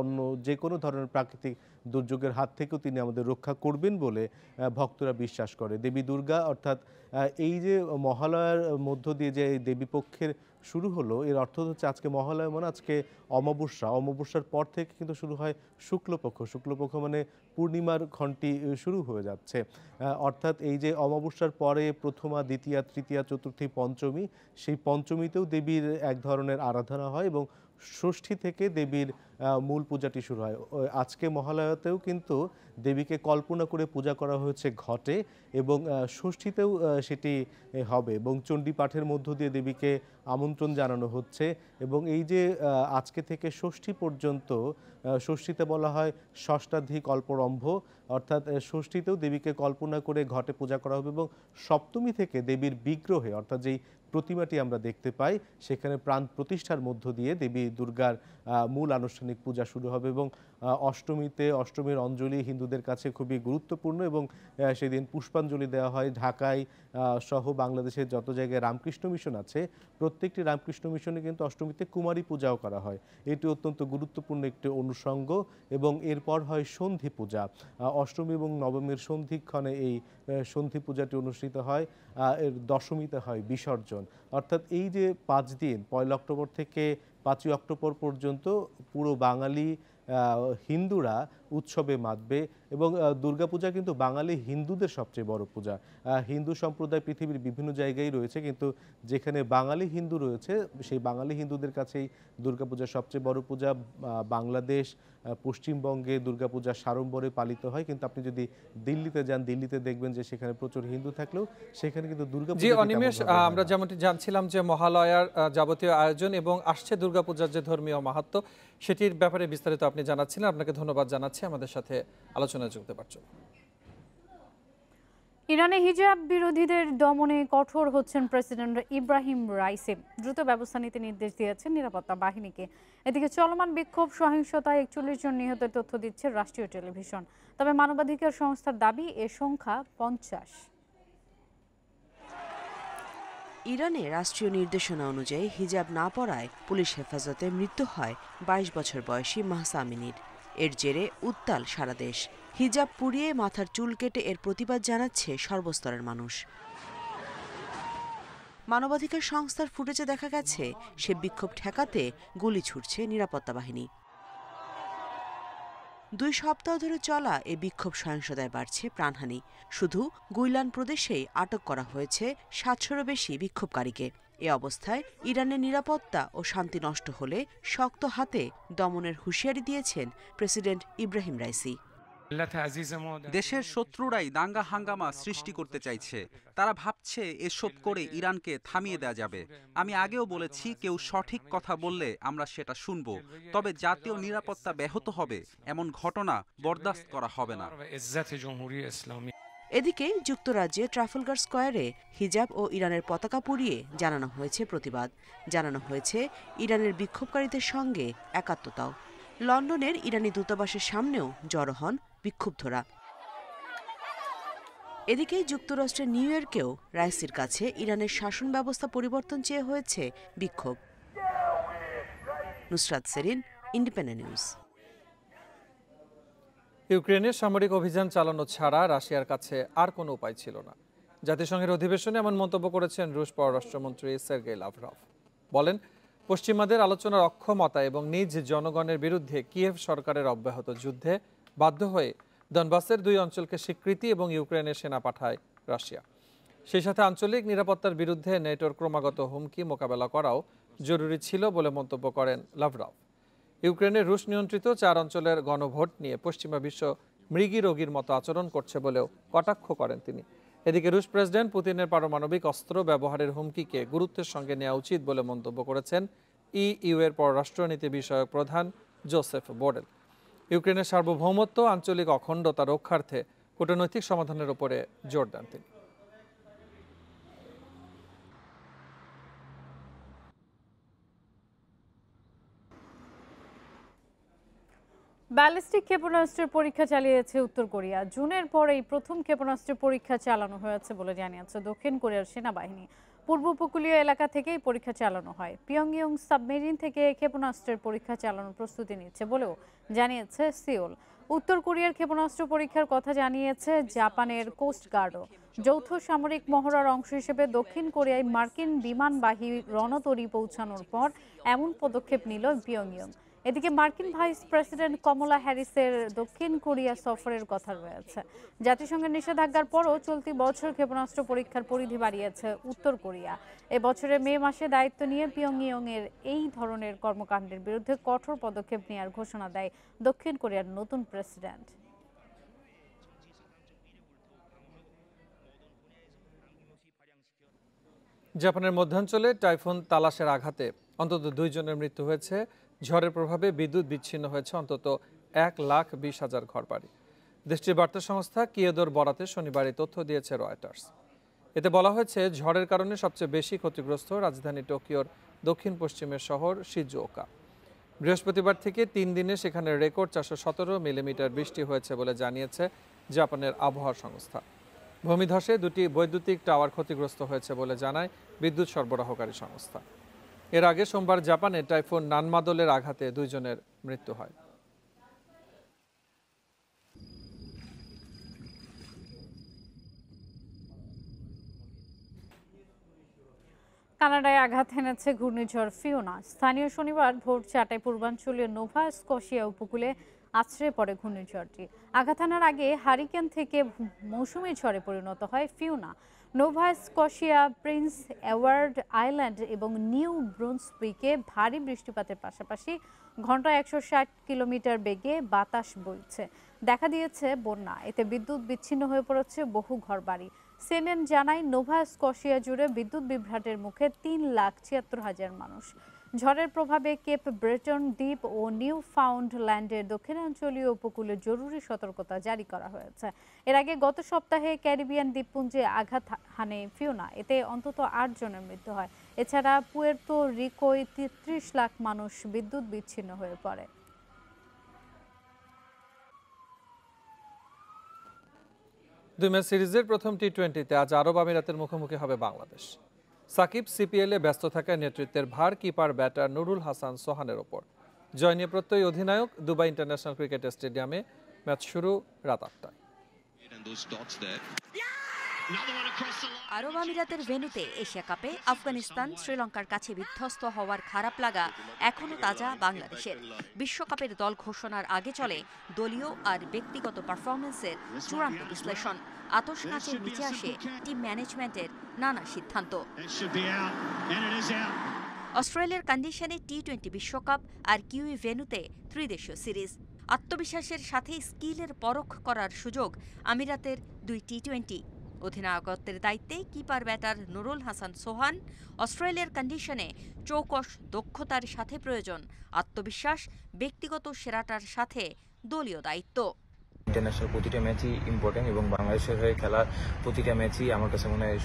অন্য যে কোনো ধরনের প্রাকৃতিক দুর্যোগের হাত থেকেও তিনি আমাদের রক্ষা করবেন বলে ভক্তরা বিশ্বাস করে দেবী দুর্গা অর্থাৎ এই যে মহালয়ার মধ্য দিয়ে যে দেবীপক্ষের শুরু হলো এর অর্থ হচ্ছে আজকে মহালয় মানে আজকে অমাবস্যা অমাবস্যার পর থেকে কিন্তু শুরু হয় শুক্লপক্ষ শুক্লপক্ষ মানে পূর্ণিমার ঘণ্টি শুরু হয়ে যাচ্ছে অর্থাৎ এই যে অমাবস্যার পরে প্রথমা দ্বিতীয়া তৃতীয়া চতুর্থী পঞ্চমী সেই পঞ্চমীতেও দেবীর এক ধরনের আরাধনা হয় এবং ষষ্ঠী থেকে দেবীর মূল পূজাটি শুরু হয় আজকে মহালয়াতেও কিন্তু দেবীকে কল্পনা করে পূজা করা হয়েছে ঘটে এবং ষষ্ঠীতেও সেটি হবে এবং চণ্ডী পাঠের মধ্য দিয়ে দেবীকে আমন্ত্রণ জানানো হচ্ছে এবং এই যে আজকে থেকে ষষ্ঠী পর্যন্ত ষষ্ঠীতে বলা হয় ষষ্ঠাধি কল্পরম্ভ অর্থাৎ ষষ্ঠীতেও দেবীকে কল্পনা করে ঘটে পূজা করা হবে এবং সপ্তমী থেকে দেবীর বিগ্রহে অর্থাৎ যেই প্রতিমাটি আমরা দেখতে পাই সেখানে প্রাণ প্রতিষ্ঠার মধ্য দিয়ে দেবী দুর্গার মূল আনুষ্ঠানিক পূজা শুরু হবে এবং অষ্টমীতে অষ্টমীর অঞ্জলি হিন্দুদের কাছে খুবই গুরুত্বপূর্ণ এবং সেদিন পুষ্পাঞ্জলি দেওয়া হয় ঢাকায় সহ বাংলাদেশের যত জায়গায় রামকৃষ্ণ মিশন আছে প্রত্যেকটি রামকৃষ্ণ মিশনে কিন্তু অষ্টমীতে কুমারী পূজাও করা হয় এটি অত্যন্ত গুরুত্বপূর্ণ একটি অনুষঙ্গ এবং এরপর হয় সন্ধি পূজা অষ্টমী এবং নবমীর সন্ধিক্ষণে এই সন্ধি পূজাটি অনুষ্ঠিত হয় এর দশমীতে হয় বিসর্জন অর্থাৎ এই যে পাঁচ দিন পয়লা অক্টোবর থেকে পাঁচই অক্টোবর পর্যন্ত পুরো বাঙালি হিন্দুরা উৎসবে মাতবে এবং দুর্গাপূজা কিন্তু বাঙালি হিন্দুদের সবচেয়ে বড় পূজা হিন্দু সম্প্রদায় পৃথিবীর বিভিন্ন জায়গায় রয়েছে কিন্তু যেখানে বাঙালি হিন্দু রয়েছে সেই বাঙালি হিন্দুদের কাছেই দুর্গাপূজা সবচেয়ে বড় পূজা বাংলাদেশ পশ্চিমবঙ্গে দুর্গাপূজা সাড়ম্বরে পালিত হয় কিন্তু আপনি যদি দিল্লিতে যান দিল্লিতে দেখবেন যে সেখানে প্রচুর হিন্দু থাকলেও সেখানে কিন্তু দুর্গাপূজা জি অনিমেষ আমরা যেমনটি জানছিলাম যে মহালয়ার যাবতীয় আয়োজন এবং আসছে দুর্গাপূজার যে ধর্মীয় মাহাত্ম সেটির ব্যাপারে বিস্তারিত আপনি জানাচ্ছিলেন আপনাকে ধন্যবাদ জানাচ্ছি আছে আমাদের সাথে আলোচনা যুক্ত পারছো ইরানে হিজাব বিরোধীদের দমনে কঠোর হচ্ছেন প্রেসিডেন্ট ইব্রাহিম রাইসে দ্রুত ব্যবস্থা নিতে নির্দেশ দিয়েছেন নিরাপত্তা বাহিনীকে এদিকে চলমান বিক্ষোভ সহিংসতায় একচল্লিশ জন নিহতের তথ্য দিচ্ছে রাষ্ট্রীয় টেলিভিশন তবে মানবাধিকার সংস্থার দাবি এ সংখ্যা পঞ্চাশ ইরানে রাষ্ট্রীয় নির্দেশনা অনুযায়ী হিজাব না পরায় পুলিশ হেফাজতে মৃত্যু হয় বাইশ বছর বয়সী মাহসা আমিনীর এর জেরে উত্তাল সারা দেশ হিজাব পুড়িয়ে মাথার চুল কেটে এর প্রতিবাদ জানাচ্ছে সর্বস্তরের মানুষ মানবাধিকার সংস্থার ফুটেজে দেখা গেছে সে বিক্ষোভ ঠেকাতে গুলি ছুটছে নিরাপত্তা বাহিনী দুই সপ্তাহ ধরে চলা এই বিক্ষোভ সহিংসতায় বাড়ছে প্রাণহানি শুধু গুইলান প্রদেশেই আটক করা হয়েছে সাতশোরও বেশি বিক্ষোভকারীকে এ অবস্থায় ইরানের নিরাপত্তা ও শান্তি নষ্ট হলে শক্ত হাতে দমনের হুঁশিয়ারি দিয়েছেন প্রেসিডেন্ট ইব্রাহিম রাইসি দেশের শত্রুরাই দাঙ্গা হাঙ্গামা সৃষ্টি করতে চাইছে তারা ভাবছে এসব করে ইরানকে থামিয়ে দেওয়া যাবে আমি আগেও বলেছি কেউ সঠিক কথা বললে আমরা সেটা শুনব তবে জাতীয় নিরাপত্তা ব্যাহত হবে এমন ঘটনা বরদাস্ত করা হবে না এদিকে যুক্তরাজ্যে ট্রাফলগার স্কোয়ারে হিজাব ও ইরানের পতাকা পুড়িয়ে জানানো হয়েছে প্রতিবাদ জানানো হয়েছে ইরানের বিক্ষোভকারীদের সঙ্গে একাত্মতাও লন্ডনের ইরানি দূতাবাসের সামনেও জড়ো হন বিক্ষুব্ধরা এদিকে যুক্তরাষ্ট্রের নিউ ইয়র্কেও রাইসির কাছে ইরানের শাসন ব্যবস্থা পরিবর্তন চেয়ে হয়েছে বিক্ষোভ নুসরাত সেরিন ইন্ডিপেন্ডেন্ট নিউজ ইউক্রেনের সামরিক অভিযান চালানো ছাড়া রাশিয়ার কাছে আর কোনো উপায় ছিল না জাতিসংঘের অধিবেশনে এমন মন্তব্য করেছেন রুশ পররাষ্ট্রমন্ত্রী সের্গেই লাভরভ বলেন পশ্চিমাদের আলোচনার অক্ষমতা এবং নিজ জনগণের বিরুদ্ধে কিয়েভ সরকারের অব্যাহত যুদ্ধে বাধ্য হয়ে দনবাসের দুই অঞ্চলকে স্বীকৃতি এবং ইউক্রেনের সেনা পাঠায় রাশিয়া সেই সাথে আঞ্চলিক নিরাপত্তার বিরুদ্ধে নেটোর ক্রমাগত হুমকি মোকাবেলা করাও জরুরি ছিল বলে মন্তব্য করেন লাভরাও ইউক্রেনের রুশ নিয়ন্ত্রিত চার অঞ্চলের গণভোট নিয়ে পশ্চিমা বিশ্ব মৃগী রোগীর মতো আচরণ করছে বলেও কটাক্ষ করেন তিনি এদিকে রুশ প্রেসিডেন্ট পুতিনের পারমাণবিক অস্ত্র ব্যবহারের হুমকিকে গুরুত্বের সঙ্গে নেওয়া উচিত বলে মন্তব্য করেছেন ইইউ এর পররাষ্ট্রনীতি বিষয়ক প্রধান জোসেফ বোর্ডেল ইউক্রেনের সার্বভৌমত্ব আঞ্চলিক অখণ্ডতা রক্ষার্থে কূটনৈতিক সমাধানের উপরে জোর দেন তিনি ব্যালিস্টিক ক্ষেপণাস্ত্রের পরীক্ষা চালিয়েছে উত্তর কোরিয়া জুনের পর এই প্রথম ক্ষেপণাস্ত্রের পরীক্ষা চালানো হয়েছে বলে জানিয়েছে দক্ষিণ কোরিয়ার সেনাবাহিনী পূর্ব উপকূলীয় এলাকা থেকেই পরীক্ষা চালানো হয় পিয়ংইয়ং সাবমেরিন থেকে ক্ষেপণাস্ত্রের পরীক্ষা চালানোর প্রস্তুতি নিচ্ছে বলেও জানিয়েছে সিওল উত্তর কোরিয়ার ক্ষেপণাস্ত্র পরীক্ষার কথা জানিয়েছে জাপানের কোস্টগার্ডও যৌথ সামরিক মহড়ার অংশ হিসেবে দক্ষিণ কোরিয়ায় মার্কিন বিমানবাহী রণতরী পৌঁছানোর পর এমন পদক্ষেপ নিল পিয়ংইয়ং এদিকে মার্কিন ভাইস প্রেসিডেন্ট কমলা হ্যারিসের দক্ষিণ কোরিয়া সফরের কথা রয়েছে জাতিসংঘের নিষেধাজ্ঞার পরও চলতি বছর ক্ষেপণাস্ত্র পরীক্ষার পরিধি বাড়িয়েছে উত্তর কোরিয়া বছরে মে মাসে দায়িত্ব নিয়ে ইয়ং এর এই ধরনের কর্মকাণ্ডের বিরুদ্ধে কঠোর পদক্ষেপ নেওয়ার ঘোষণা দেয় দক্ষিণ কোরিয়ার নতুন প্রেসিডেন্ট জাপানের মধ্যাঞ্চলে টাইফুন তালাশের আঘাতে অন্তত দুইজনের মৃত্যু হয়েছে ঝড়ের প্রভাবে বিদ্যুৎ বিচ্ছিন্ন হয়েছে অন্তত এক লাখ বিশ হাজার ঘরবাড়ি দেশটির বার্তা সংস্থা কিয়েদোর বরাতে শনিবার এই তথ্য দিয়েছে রয়টার্স এতে বলা হয়েছে ঝড়ের কারণে সবচেয়ে বেশি ক্ষতিগ্রস্ত রাজধানী টোকিওর দক্ষিণ পশ্চিমের শহর শিজুওকা বৃহস্পতিবার থেকে তিন দিনে সেখানে রেকর্ড চারশো সতেরো মিলিমিটার বৃষ্টি হয়েছে বলে জানিয়েছে জাপানের আবহাওয়া সংস্থা ভূমিধসে দুটি বৈদ্যুতিক টাওয়ার ক্ষতিগ্রস্ত হয়েছে বলে জানায় বিদ্যুৎ সরবরাহকারী সংস্থা এর আগে সোমবার জাপানে টাইফুন নানমাদলের আঘাতে দুইজনের মৃত্যু হয় কানাডায় আঘাত হেনেছে ঘূর্ণিঝড় ফিওনা স্থানীয় শনিবার ভোর চারটায় পূর্বাঞ্চলীয় নোভা স্কশিয়া উপকূলে আছড়ে পড়ে ঘূর্ণিঝড়টি আঘাত হানার আগে হারিকেন থেকে মৌসুমি ঝড়ে পরিণত হয় Fiona Nova Scotia Prince Edward Island এবং নিউ ব্রুন্সউইকে ভারী বৃষ্টিপাতের পাশাপাশি ঘন্টায় একশো ষাট কিলোমিটার বেগে বাতাস বইছে দেখা দিয়েছে বন্যা এতে বিদ্যুৎ বিচ্ছিন্ন হয়ে পড়েছে বহু ঘরবাড়ি সেনেন জানায় নোভা স্কশিয়া জুড়ে বিদ্যুৎ বিভ্রাটের মুখে তিন লাখ ছিয়াত্তর হাজার মানুষ ঝড়ের প্রভাবে কেপ ব্রিটন দ্বীপ ও নিউ ফাউন্ডল্যান্ডের দক্ষিণাঞ্চলীয় উপকূলে জরুরি সতর্কতা জারি করা হয়েছে এর আগে গত সপ্তাহে ক্যারিবিয়ান দ্বীপপুঞ্জে আঘাত হানে ফিওনা এতে অন্তত আট জনের মৃত্যু হয় এছাড়া পুয়ের্তো রিকোয় তেত্রিশ লাখ মানুষ বিদ্যুৎ বিচ্ছিন্ন হয়ে পড়ে দুই ম্যাচ সিরিজের প্রথম টি টোয়েন্টিতে আজ আরব আমিরাতের মুখোমুখি হবে বাংলাদেশ সাকিব সিপিএলে ব্যস্ত থাকা নেতৃত্বের ভার কিপার ব্যাটার নুরুল হাসান সোহানের ওপর জয় নিয়ে প্রত্যয়ী অধিনায়ক দুবাই ইন্টারন্যাশনাল ক্রিকেট স্টেডিয়ামে ম্যাচ শুরু রাত আটটায় আরব আমিরাতের ভেনুতে এশিয়া কাপে আফগানিস্তান শ্রীলঙ্কার কাছে বিধ্বস্ত হওয়ার খারাপ লাগা এখনও তাজা বাংলাদেশের বিশ্বকাপের দল ঘোষণার আগে চলে দলীয় আর ব্যক্তিগত পারফরমেন্সের চূড়ান্ত বিশ্লেষণ আতস কাঁচের নিচে আসে টিম ম্যানেজমেন্টের নানা সিদ্ধান্ত অস্ট্রেলিয়ার কন্ডিশনে টি টোয়েন্টি বিশ্বকাপ আর কিউই ভেনুতে ত্রিদেশীয় সিরিজ আত্মবিশ্বাসের সাথে স্কিলের পরখ করার সুযোগ আমিরাতের দুই টি টোয়েন্টি অধিনায়কত্বের দায়িত্বে কিপার ব্যাটার নুরুল হাসান সোহান অস্ট্রেলিয়ার কন্ডিশনে চৌকশ দক্ষতার সাথে প্রয়োজন আত্মবিশ্বাস ব্যক্তিগত সেরাটার সাথে দলীয় দায়িত্ব ইন্টারন্যাশনাল প্রতিটা ম্যাচই ইম্পর্টেন্ট এবং বাংলাদেশের হয়ে খেলা প্রতিটা ম্যাচই আমার কাছে মনে হয়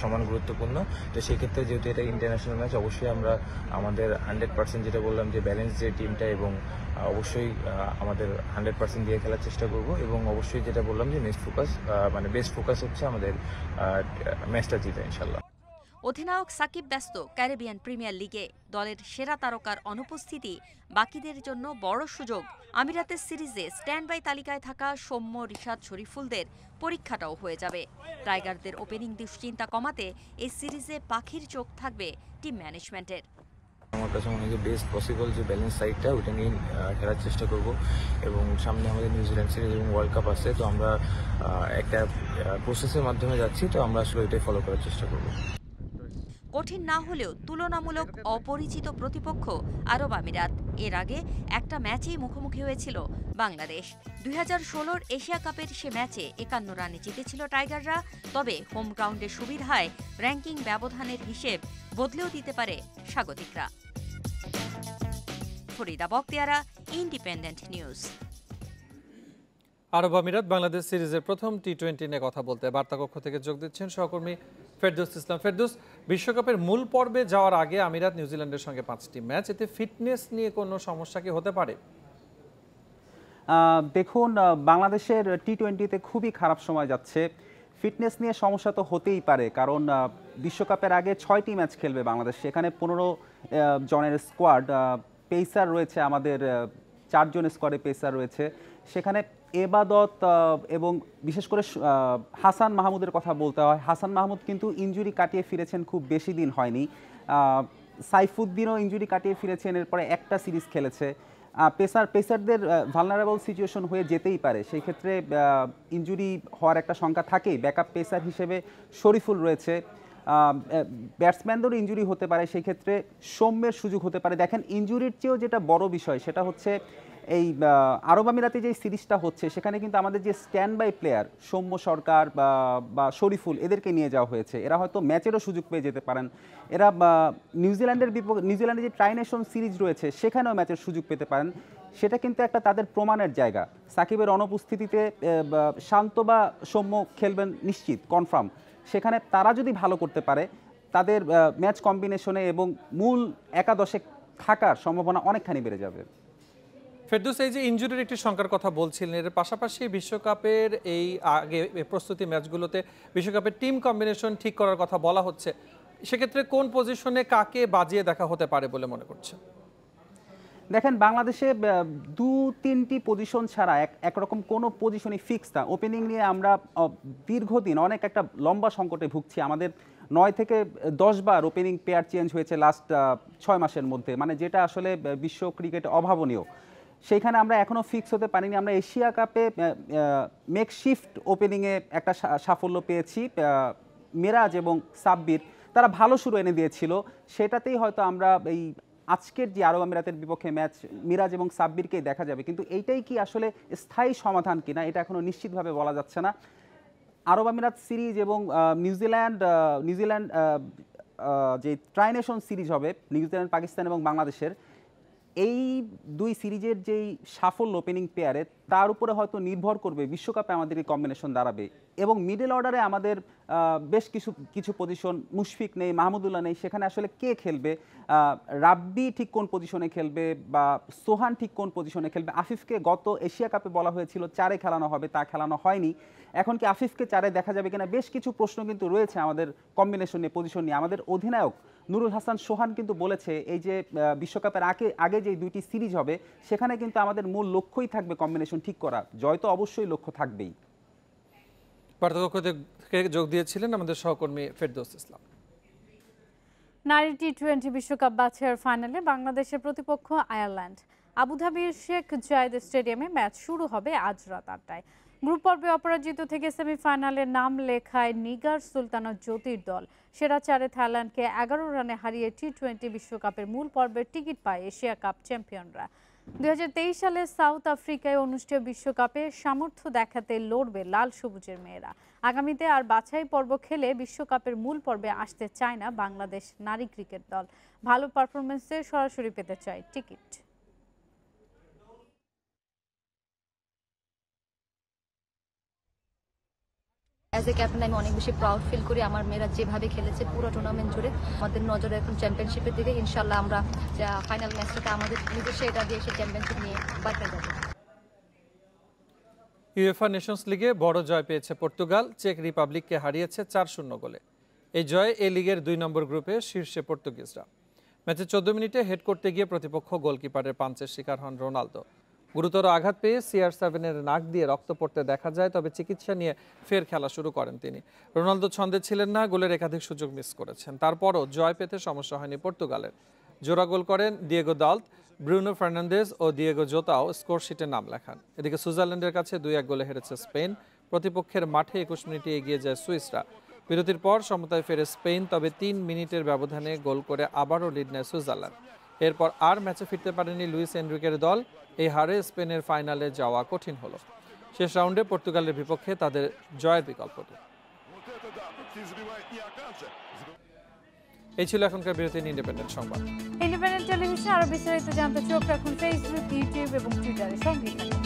সমান গুরুত্বপূর্ণ তো সেক্ষেত্রে যেহেতু এটা ইন্টারন্যাশনাল ম্যাচ অবশ্যই আমরা আমাদের হান্ড্রেড পার্সেন্ট যেটা বললাম যে ব্যালেন্স যে টিমটা এবং অবশ্যই আমাদের হান্ড্রেড পার্সেন্ট দিয়ে খেলার চেষ্টা করব এবং অবশ্যই যেটা বললাম যে মেস্ট ফোকাস মানে বেস্ট ফোকাস হচ্ছে আমাদের ম্যাচটা জিতে ইনশাল্লাহ অধিনায়ক সাকিব ব্যস্ত ক্যারিবিয়ান প্রিমিয়ার লিগে দলের সেরা তারকার অনুপস্থিতি বাকিদের জন্য বড় সুযোগ আমিরাতের সিরিজে স্ট্যান্ডবাই তালিকায় থাকা সৌম্য রিশাদ শরীফুলদের পরীক্ষাটাও হয়ে যাবে টাইগারদের ওপেনিং দুশ্চিন্তা কমাতে এই সিরিজে পাখির চোখ থাকবে টিম ম্যানেজমেন্টের আমার কাছে মনে হয় বেস্ট পসিবল যে ব্যালেন্স সাইডটা ওইটা নিয়ে খেলার চেষ্টা করব এবং সামনে আমাদের নিউজিল্যান্ড সিরিজ এবং ওয়ার্ল্ড কাপ আছে তো আমরা একটা প্রসেসের মাধ্যমে যাচ্ছি তো আমরা আসলে ওইটাই ফলো করার চেষ্টা করবো কঠিন না হলেও তুলনামূলক অপরিচিত প্রতিপক্ষ আরব আমিরাত এর আগে একটা ম্যাচেই মুখোমুখি হয়েছিল বাংলাদেশ দুই হাজার ষোলোর এশিয়া কাপের সে ম্যাচে একান্ন রানে জিতেছিল টাইগাররা তবে হোম গ্রাউন্ডের সুবিধায় র্যাঙ্কিং ব্যবধানের হিসেব বদলেও দিতে পারে স্বাগতিকরা ফরিদা বক্তিয়ারা ইন্ডিপেন্ডেন্ট নিউজ আরব আমিরাত বাংলাদেশ সিরিজের প্রথম টি টোয়েন্টি নিয়ে কথা বলতে বার্তাকক্ষ থেকে যোগ দিচ্ছেন সহকর্মী ফেরদৌস ইসলাম ফেরদৌস বিশ্বকাপের মূল পর্বে যাওয়ার আগে আমিরাত নিউজিল্যান্ডের সঙ্গে পাঁচটি ম্যাচ এতে ফিটনেস নিয়ে কোনো সমস্যা কি হতে পারে দেখুন বাংলাদেশের টি টোয়েন্টিতে খুবই খারাপ সময় যাচ্ছে ফিটনেস নিয়ে সমস্যা তো হতেই পারে কারণ বিশ্বকাপের আগে ছয়টি ম্যাচ খেলবে বাংলাদেশ সেখানে পনেরো জনের স্কোয়াড পেসার রয়েছে আমাদের চারজন স্কোয়াডে পেসার রয়েছে সেখানে এবাদত এবং বিশেষ করে হাসান মাহমুদের কথা বলতে হয় হাসান মাহমুদ কিন্তু ইঞ্জুরি কাটিয়ে ফিরেছেন খুব বেশি দিন হয়নি সাইফুদ্দিনও ইঞ্জুরি কাটিয়ে ফিরেছেন এরপরে একটা সিরিজ খেলেছে পেসার পেসারদের ভালনারেবল সিচুয়েশন হয়ে যেতেই পারে সেই ক্ষেত্রে ইঞ্জুরি হওয়ার একটা সংখ্যা থাকেই ব্যাকআপ পেসার হিসেবে শরীফুল রয়েছে ব্যাটসম্যানদেরও ইঞ্জুরি হতে পারে সেই ক্ষেত্রে সৌম্যের সুযোগ হতে পারে দেখেন ইঞ্জুরির চেয়েও যেটা বড় বিষয় সেটা হচ্ছে এই আরব আমিরাতে যে সিরিজটা হচ্ছে সেখানে কিন্তু আমাদের যে stand by player Soumya Sarkar বা শরীফুল এদেরকে নিয়ে যাওয়া হয়েছে এরা হয়তো ম্যাচেরও সুযোগ পেয়ে যেতে পারেন এরা নিউজিল্যান্ডের বিপক্ষে নিউজিল্যান্ডের যে ট্রাইনেশন সিরিজ রয়েছে সেখানেও ম্যাচের সুযোগ পেতে পারেন সেটা কিন্তু একটা তাদের প্রমাণের জায়গা সাকিবের অনুপস্থিতিতে শান্ত বা সৌম্য খেলবেন নিশ্চিত কনফার্ম সেখানে তারা যদি ভালো করতে পারে তাদের ম্যাচ কম্বিনেশনে এবং মূল একাদশে থাকার সম্ভাবনা অনেকখানি বেড়ে যাবে ফেরদুস এই যে ইঞ্জুরির একটি সংখ্যার কথা বলছিলেন এর পাশাপাশি বিশ্বকাপের এই আগে প্রস্তুতি ম্যাচগুলোতে বিশ্বকাপের টিম কম্বিনেশন ঠিক করার কথা বলা হচ্ছে সেক্ষেত্রে কোন পজিশনে কাকে বাজিয়ে দেখা হতে পারে বলে মনে করছে দেখেন বাংলাদেশে দু তিনটি পজিশন ছাড়া এক একরকম কোনো পজিশনই ফিক্স না ওপেনিং নিয়ে আমরা দীর্ঘদিন অনেক একটা লম্বা সংকটে ভুগছি আমাদের নয় থেকে দশ বার ওপেনিং পেয়ার চেঞ্জ হয়েছে লাস্ট ছয় মাসের মধ্যে মানে যেটা আসলে বিশ্ব ক্রিকেটে অভাবনীয় সেইখানে আমরা এখনও ফিক্স হতে পারিনি আমরা এশিয়া কাপে শিফট ওপেনিংয়ে একটা সাফল্য পেয়েছি মেরাজ এবং সাব্বির তারা ভালো শুরু এনে দিয়েছিল সেটাতেই হয়তো আমরা এই আজকের যে আরব আমিরাতের বিপক্ষে ম্যাচ মিরাজ এবং সাব্বিরকেই দেখা যাবে কিন্তু এইটাই কি আসলে স্থায়ী সমাধান কিনা এটা এখনও নিশ্চিতভাবে বলা যাচ্ছে না আরব আমিরাত সিরিজ এবং নিউজিল্যান্ড নিউজিল্যান্ড যে ট্রাইনেশন সিরিজ হবে নিউজিল্যান্ড পাকিস্তান এবং বাংলাদেশের এই দুই সিরিজের যেই সাফল্য ওপেনিং পেয়ারে তার উপরে হয়তো নির্ভর করবে বিশ্বকাপে আমাদের এই কম্বিনেশন দাঁড়াবে এবং মিডল অর্ডারে আমাদের বেশ কিছু কিছু পজিশন মুশফিক নেই মাহমুদুল্লাহ নেই সেখানে আসলে কে খেলবে রাব্বি ঠিক কোন পজিশনে খেলবে বা সোহান ঠিক কোন পজিশনে খেলবে আফিফকে গত এশিয়া কাপে বলা হয়েছিল চারে খেলানো হবে তা খেলানো হয়নি এখন কি আফিফকে চারে দেখা যাবে কিনা বেশ কিছু প্রশ্ন কিন্তু রয়েছে আমাদের কম্বিনেশন নিয়ে পজিশন নিয়ে আমাদের অধিনায়ক নুরুল হাসান সোহান কিন্তু বলেছে এই যে বিশ্বকাপের আগে আগে যে দুইটি সিরিজ হবে সেখানে কিন্তু আমাদের মূল লক্ষ্যই থাকবে কম্বিনেশন ঠিক করা জয় তো অবশ্যই লক্ষ্য থাকবেই পার্থক্য যোগ দিয়েছিলেন আমাদের সহকর্মী ফেরদৌস ইসলাম নারী টি টোয়েন্টি বিশ্বকাপ বাছাইয়ের ফাইনালে বাংলাদেশের প্রতিপক্ষ আয়ারল্যান্ড আবুধাবির শেখ জায়দ স্টেডিয়ামে ম্যাচ শুরু হবে আজ রাত আটটায় গ্রুপ পর্বে অপরাজিত থেকে সেমিফাইনালে নাম লেখায় নিগার সুলতান জ্যোতির দল সেরা চারে থাইল্যান্ডকে এগারো রানে হারিয়ে টি টোয়েন্টি বিশ্বকাপের মূল পর্বের টিকিট পায় এশিয়া কাপ চ্যাম্পিয়নরা দুই সালে সাউথ আফ্রিকায় অনুষ্ঠেয় বিশ্বকাপে সামর্থ্য দেখাতে লড়বে লাল সবুজের মেয়েরা আগামীতে আর বাছাই পর্ব খেলে বিশ্বকাপের মূল পর্বে আসতে চায় না বাংলাদেশ নারী ক্রিকেট দল ভালো পারফরমেন্সে সরাসরি পেতে চায় টিকিট অ্যাজ এ ক্যাপ্টেন আমি অনেক বেশি প্রাউড ফিল করি আমার মেয়েরা যেভাবে খেলেছে পুরো টুর্নামেন্ট জুড়ে আমাদের নজরে এখন চ্যাম্পিয়নশিপের দিকে ইনশাল্লাহ আমরা ফাইনাল ম্যাচটা আমাদের নিজস্ব এটা দিয়ে সেই চ্যাম্পিয়নশিপ নিয়ে বাড়তে যাবে ইউএফা নেশনস লিগে বড় জয় পেয়েছে পর্তুগাল চেক রিপাবলিককে হারিয়েছে চার শূন্য গোলে এই জয়ে এ লিগের দুই নম্বর গ্রুপে শীর্ষে পর্তুগিজরা ম্যাচে চোদ্দ মিনিটে হেড করতে গিয়ে প্রতিপক্ষ গোলকিপারের পাঞ্চের শিকার হন রোনালদো গুরুতর আঘাত পেয়ে সিআর সেভেনের নাক দিয়ে রক্ত পড়তে দেখা যায় তবে চিকিৎসা নিয়ে ফের খেলা শুরু করেন তিনি রোনালদো ছন্দে ছিলেন না গোলের একাধিক সুযোগ মিস করেছেন তারপরও জয় পেতে সমস্যা হয়নি পর্তুগালের জোড়া গোল করেন ডিয়েগো দল ব্রুনো ফার্নান্দেজ ও ডিয়েগো জোতাও স্কোরশিটে নাম লেখান এদিকে সুইজারল্যান্ডের কাছে দুই এক গোলে হেরেছে স্পেন প্রতিপক্ষের মাঠে একুশ মিনিটে এগিয়ে যায় সুইসরা বিরতির পর সমতায় ফেরে স্পেন তবে তিন মিনিটের ব্যবধানে গোল করে আবারও লিড নেয় সুইজারল্যান্ড এরপর আর ম্যাচে ফিরতে পারেনি লুইস এনরিকের দল এই হারে স্পেনের ফাইনালে যাওয়া কঠিন হলো শেষ রাউন্ডে পর্তুগালের বিপক্ষে তাদের জয়ের বিকল্প এই ছিল এখনকার বিরতি ইন্ডিপেন্ডেন্ট সংবাদ ইন্ডিপেন্ডেন্ট টেলিভিশন আরো বিস্তারিত জানতে চোখ রাখুন ফেসবুক ইউটিউব এবং টুইটারে সঙ্গে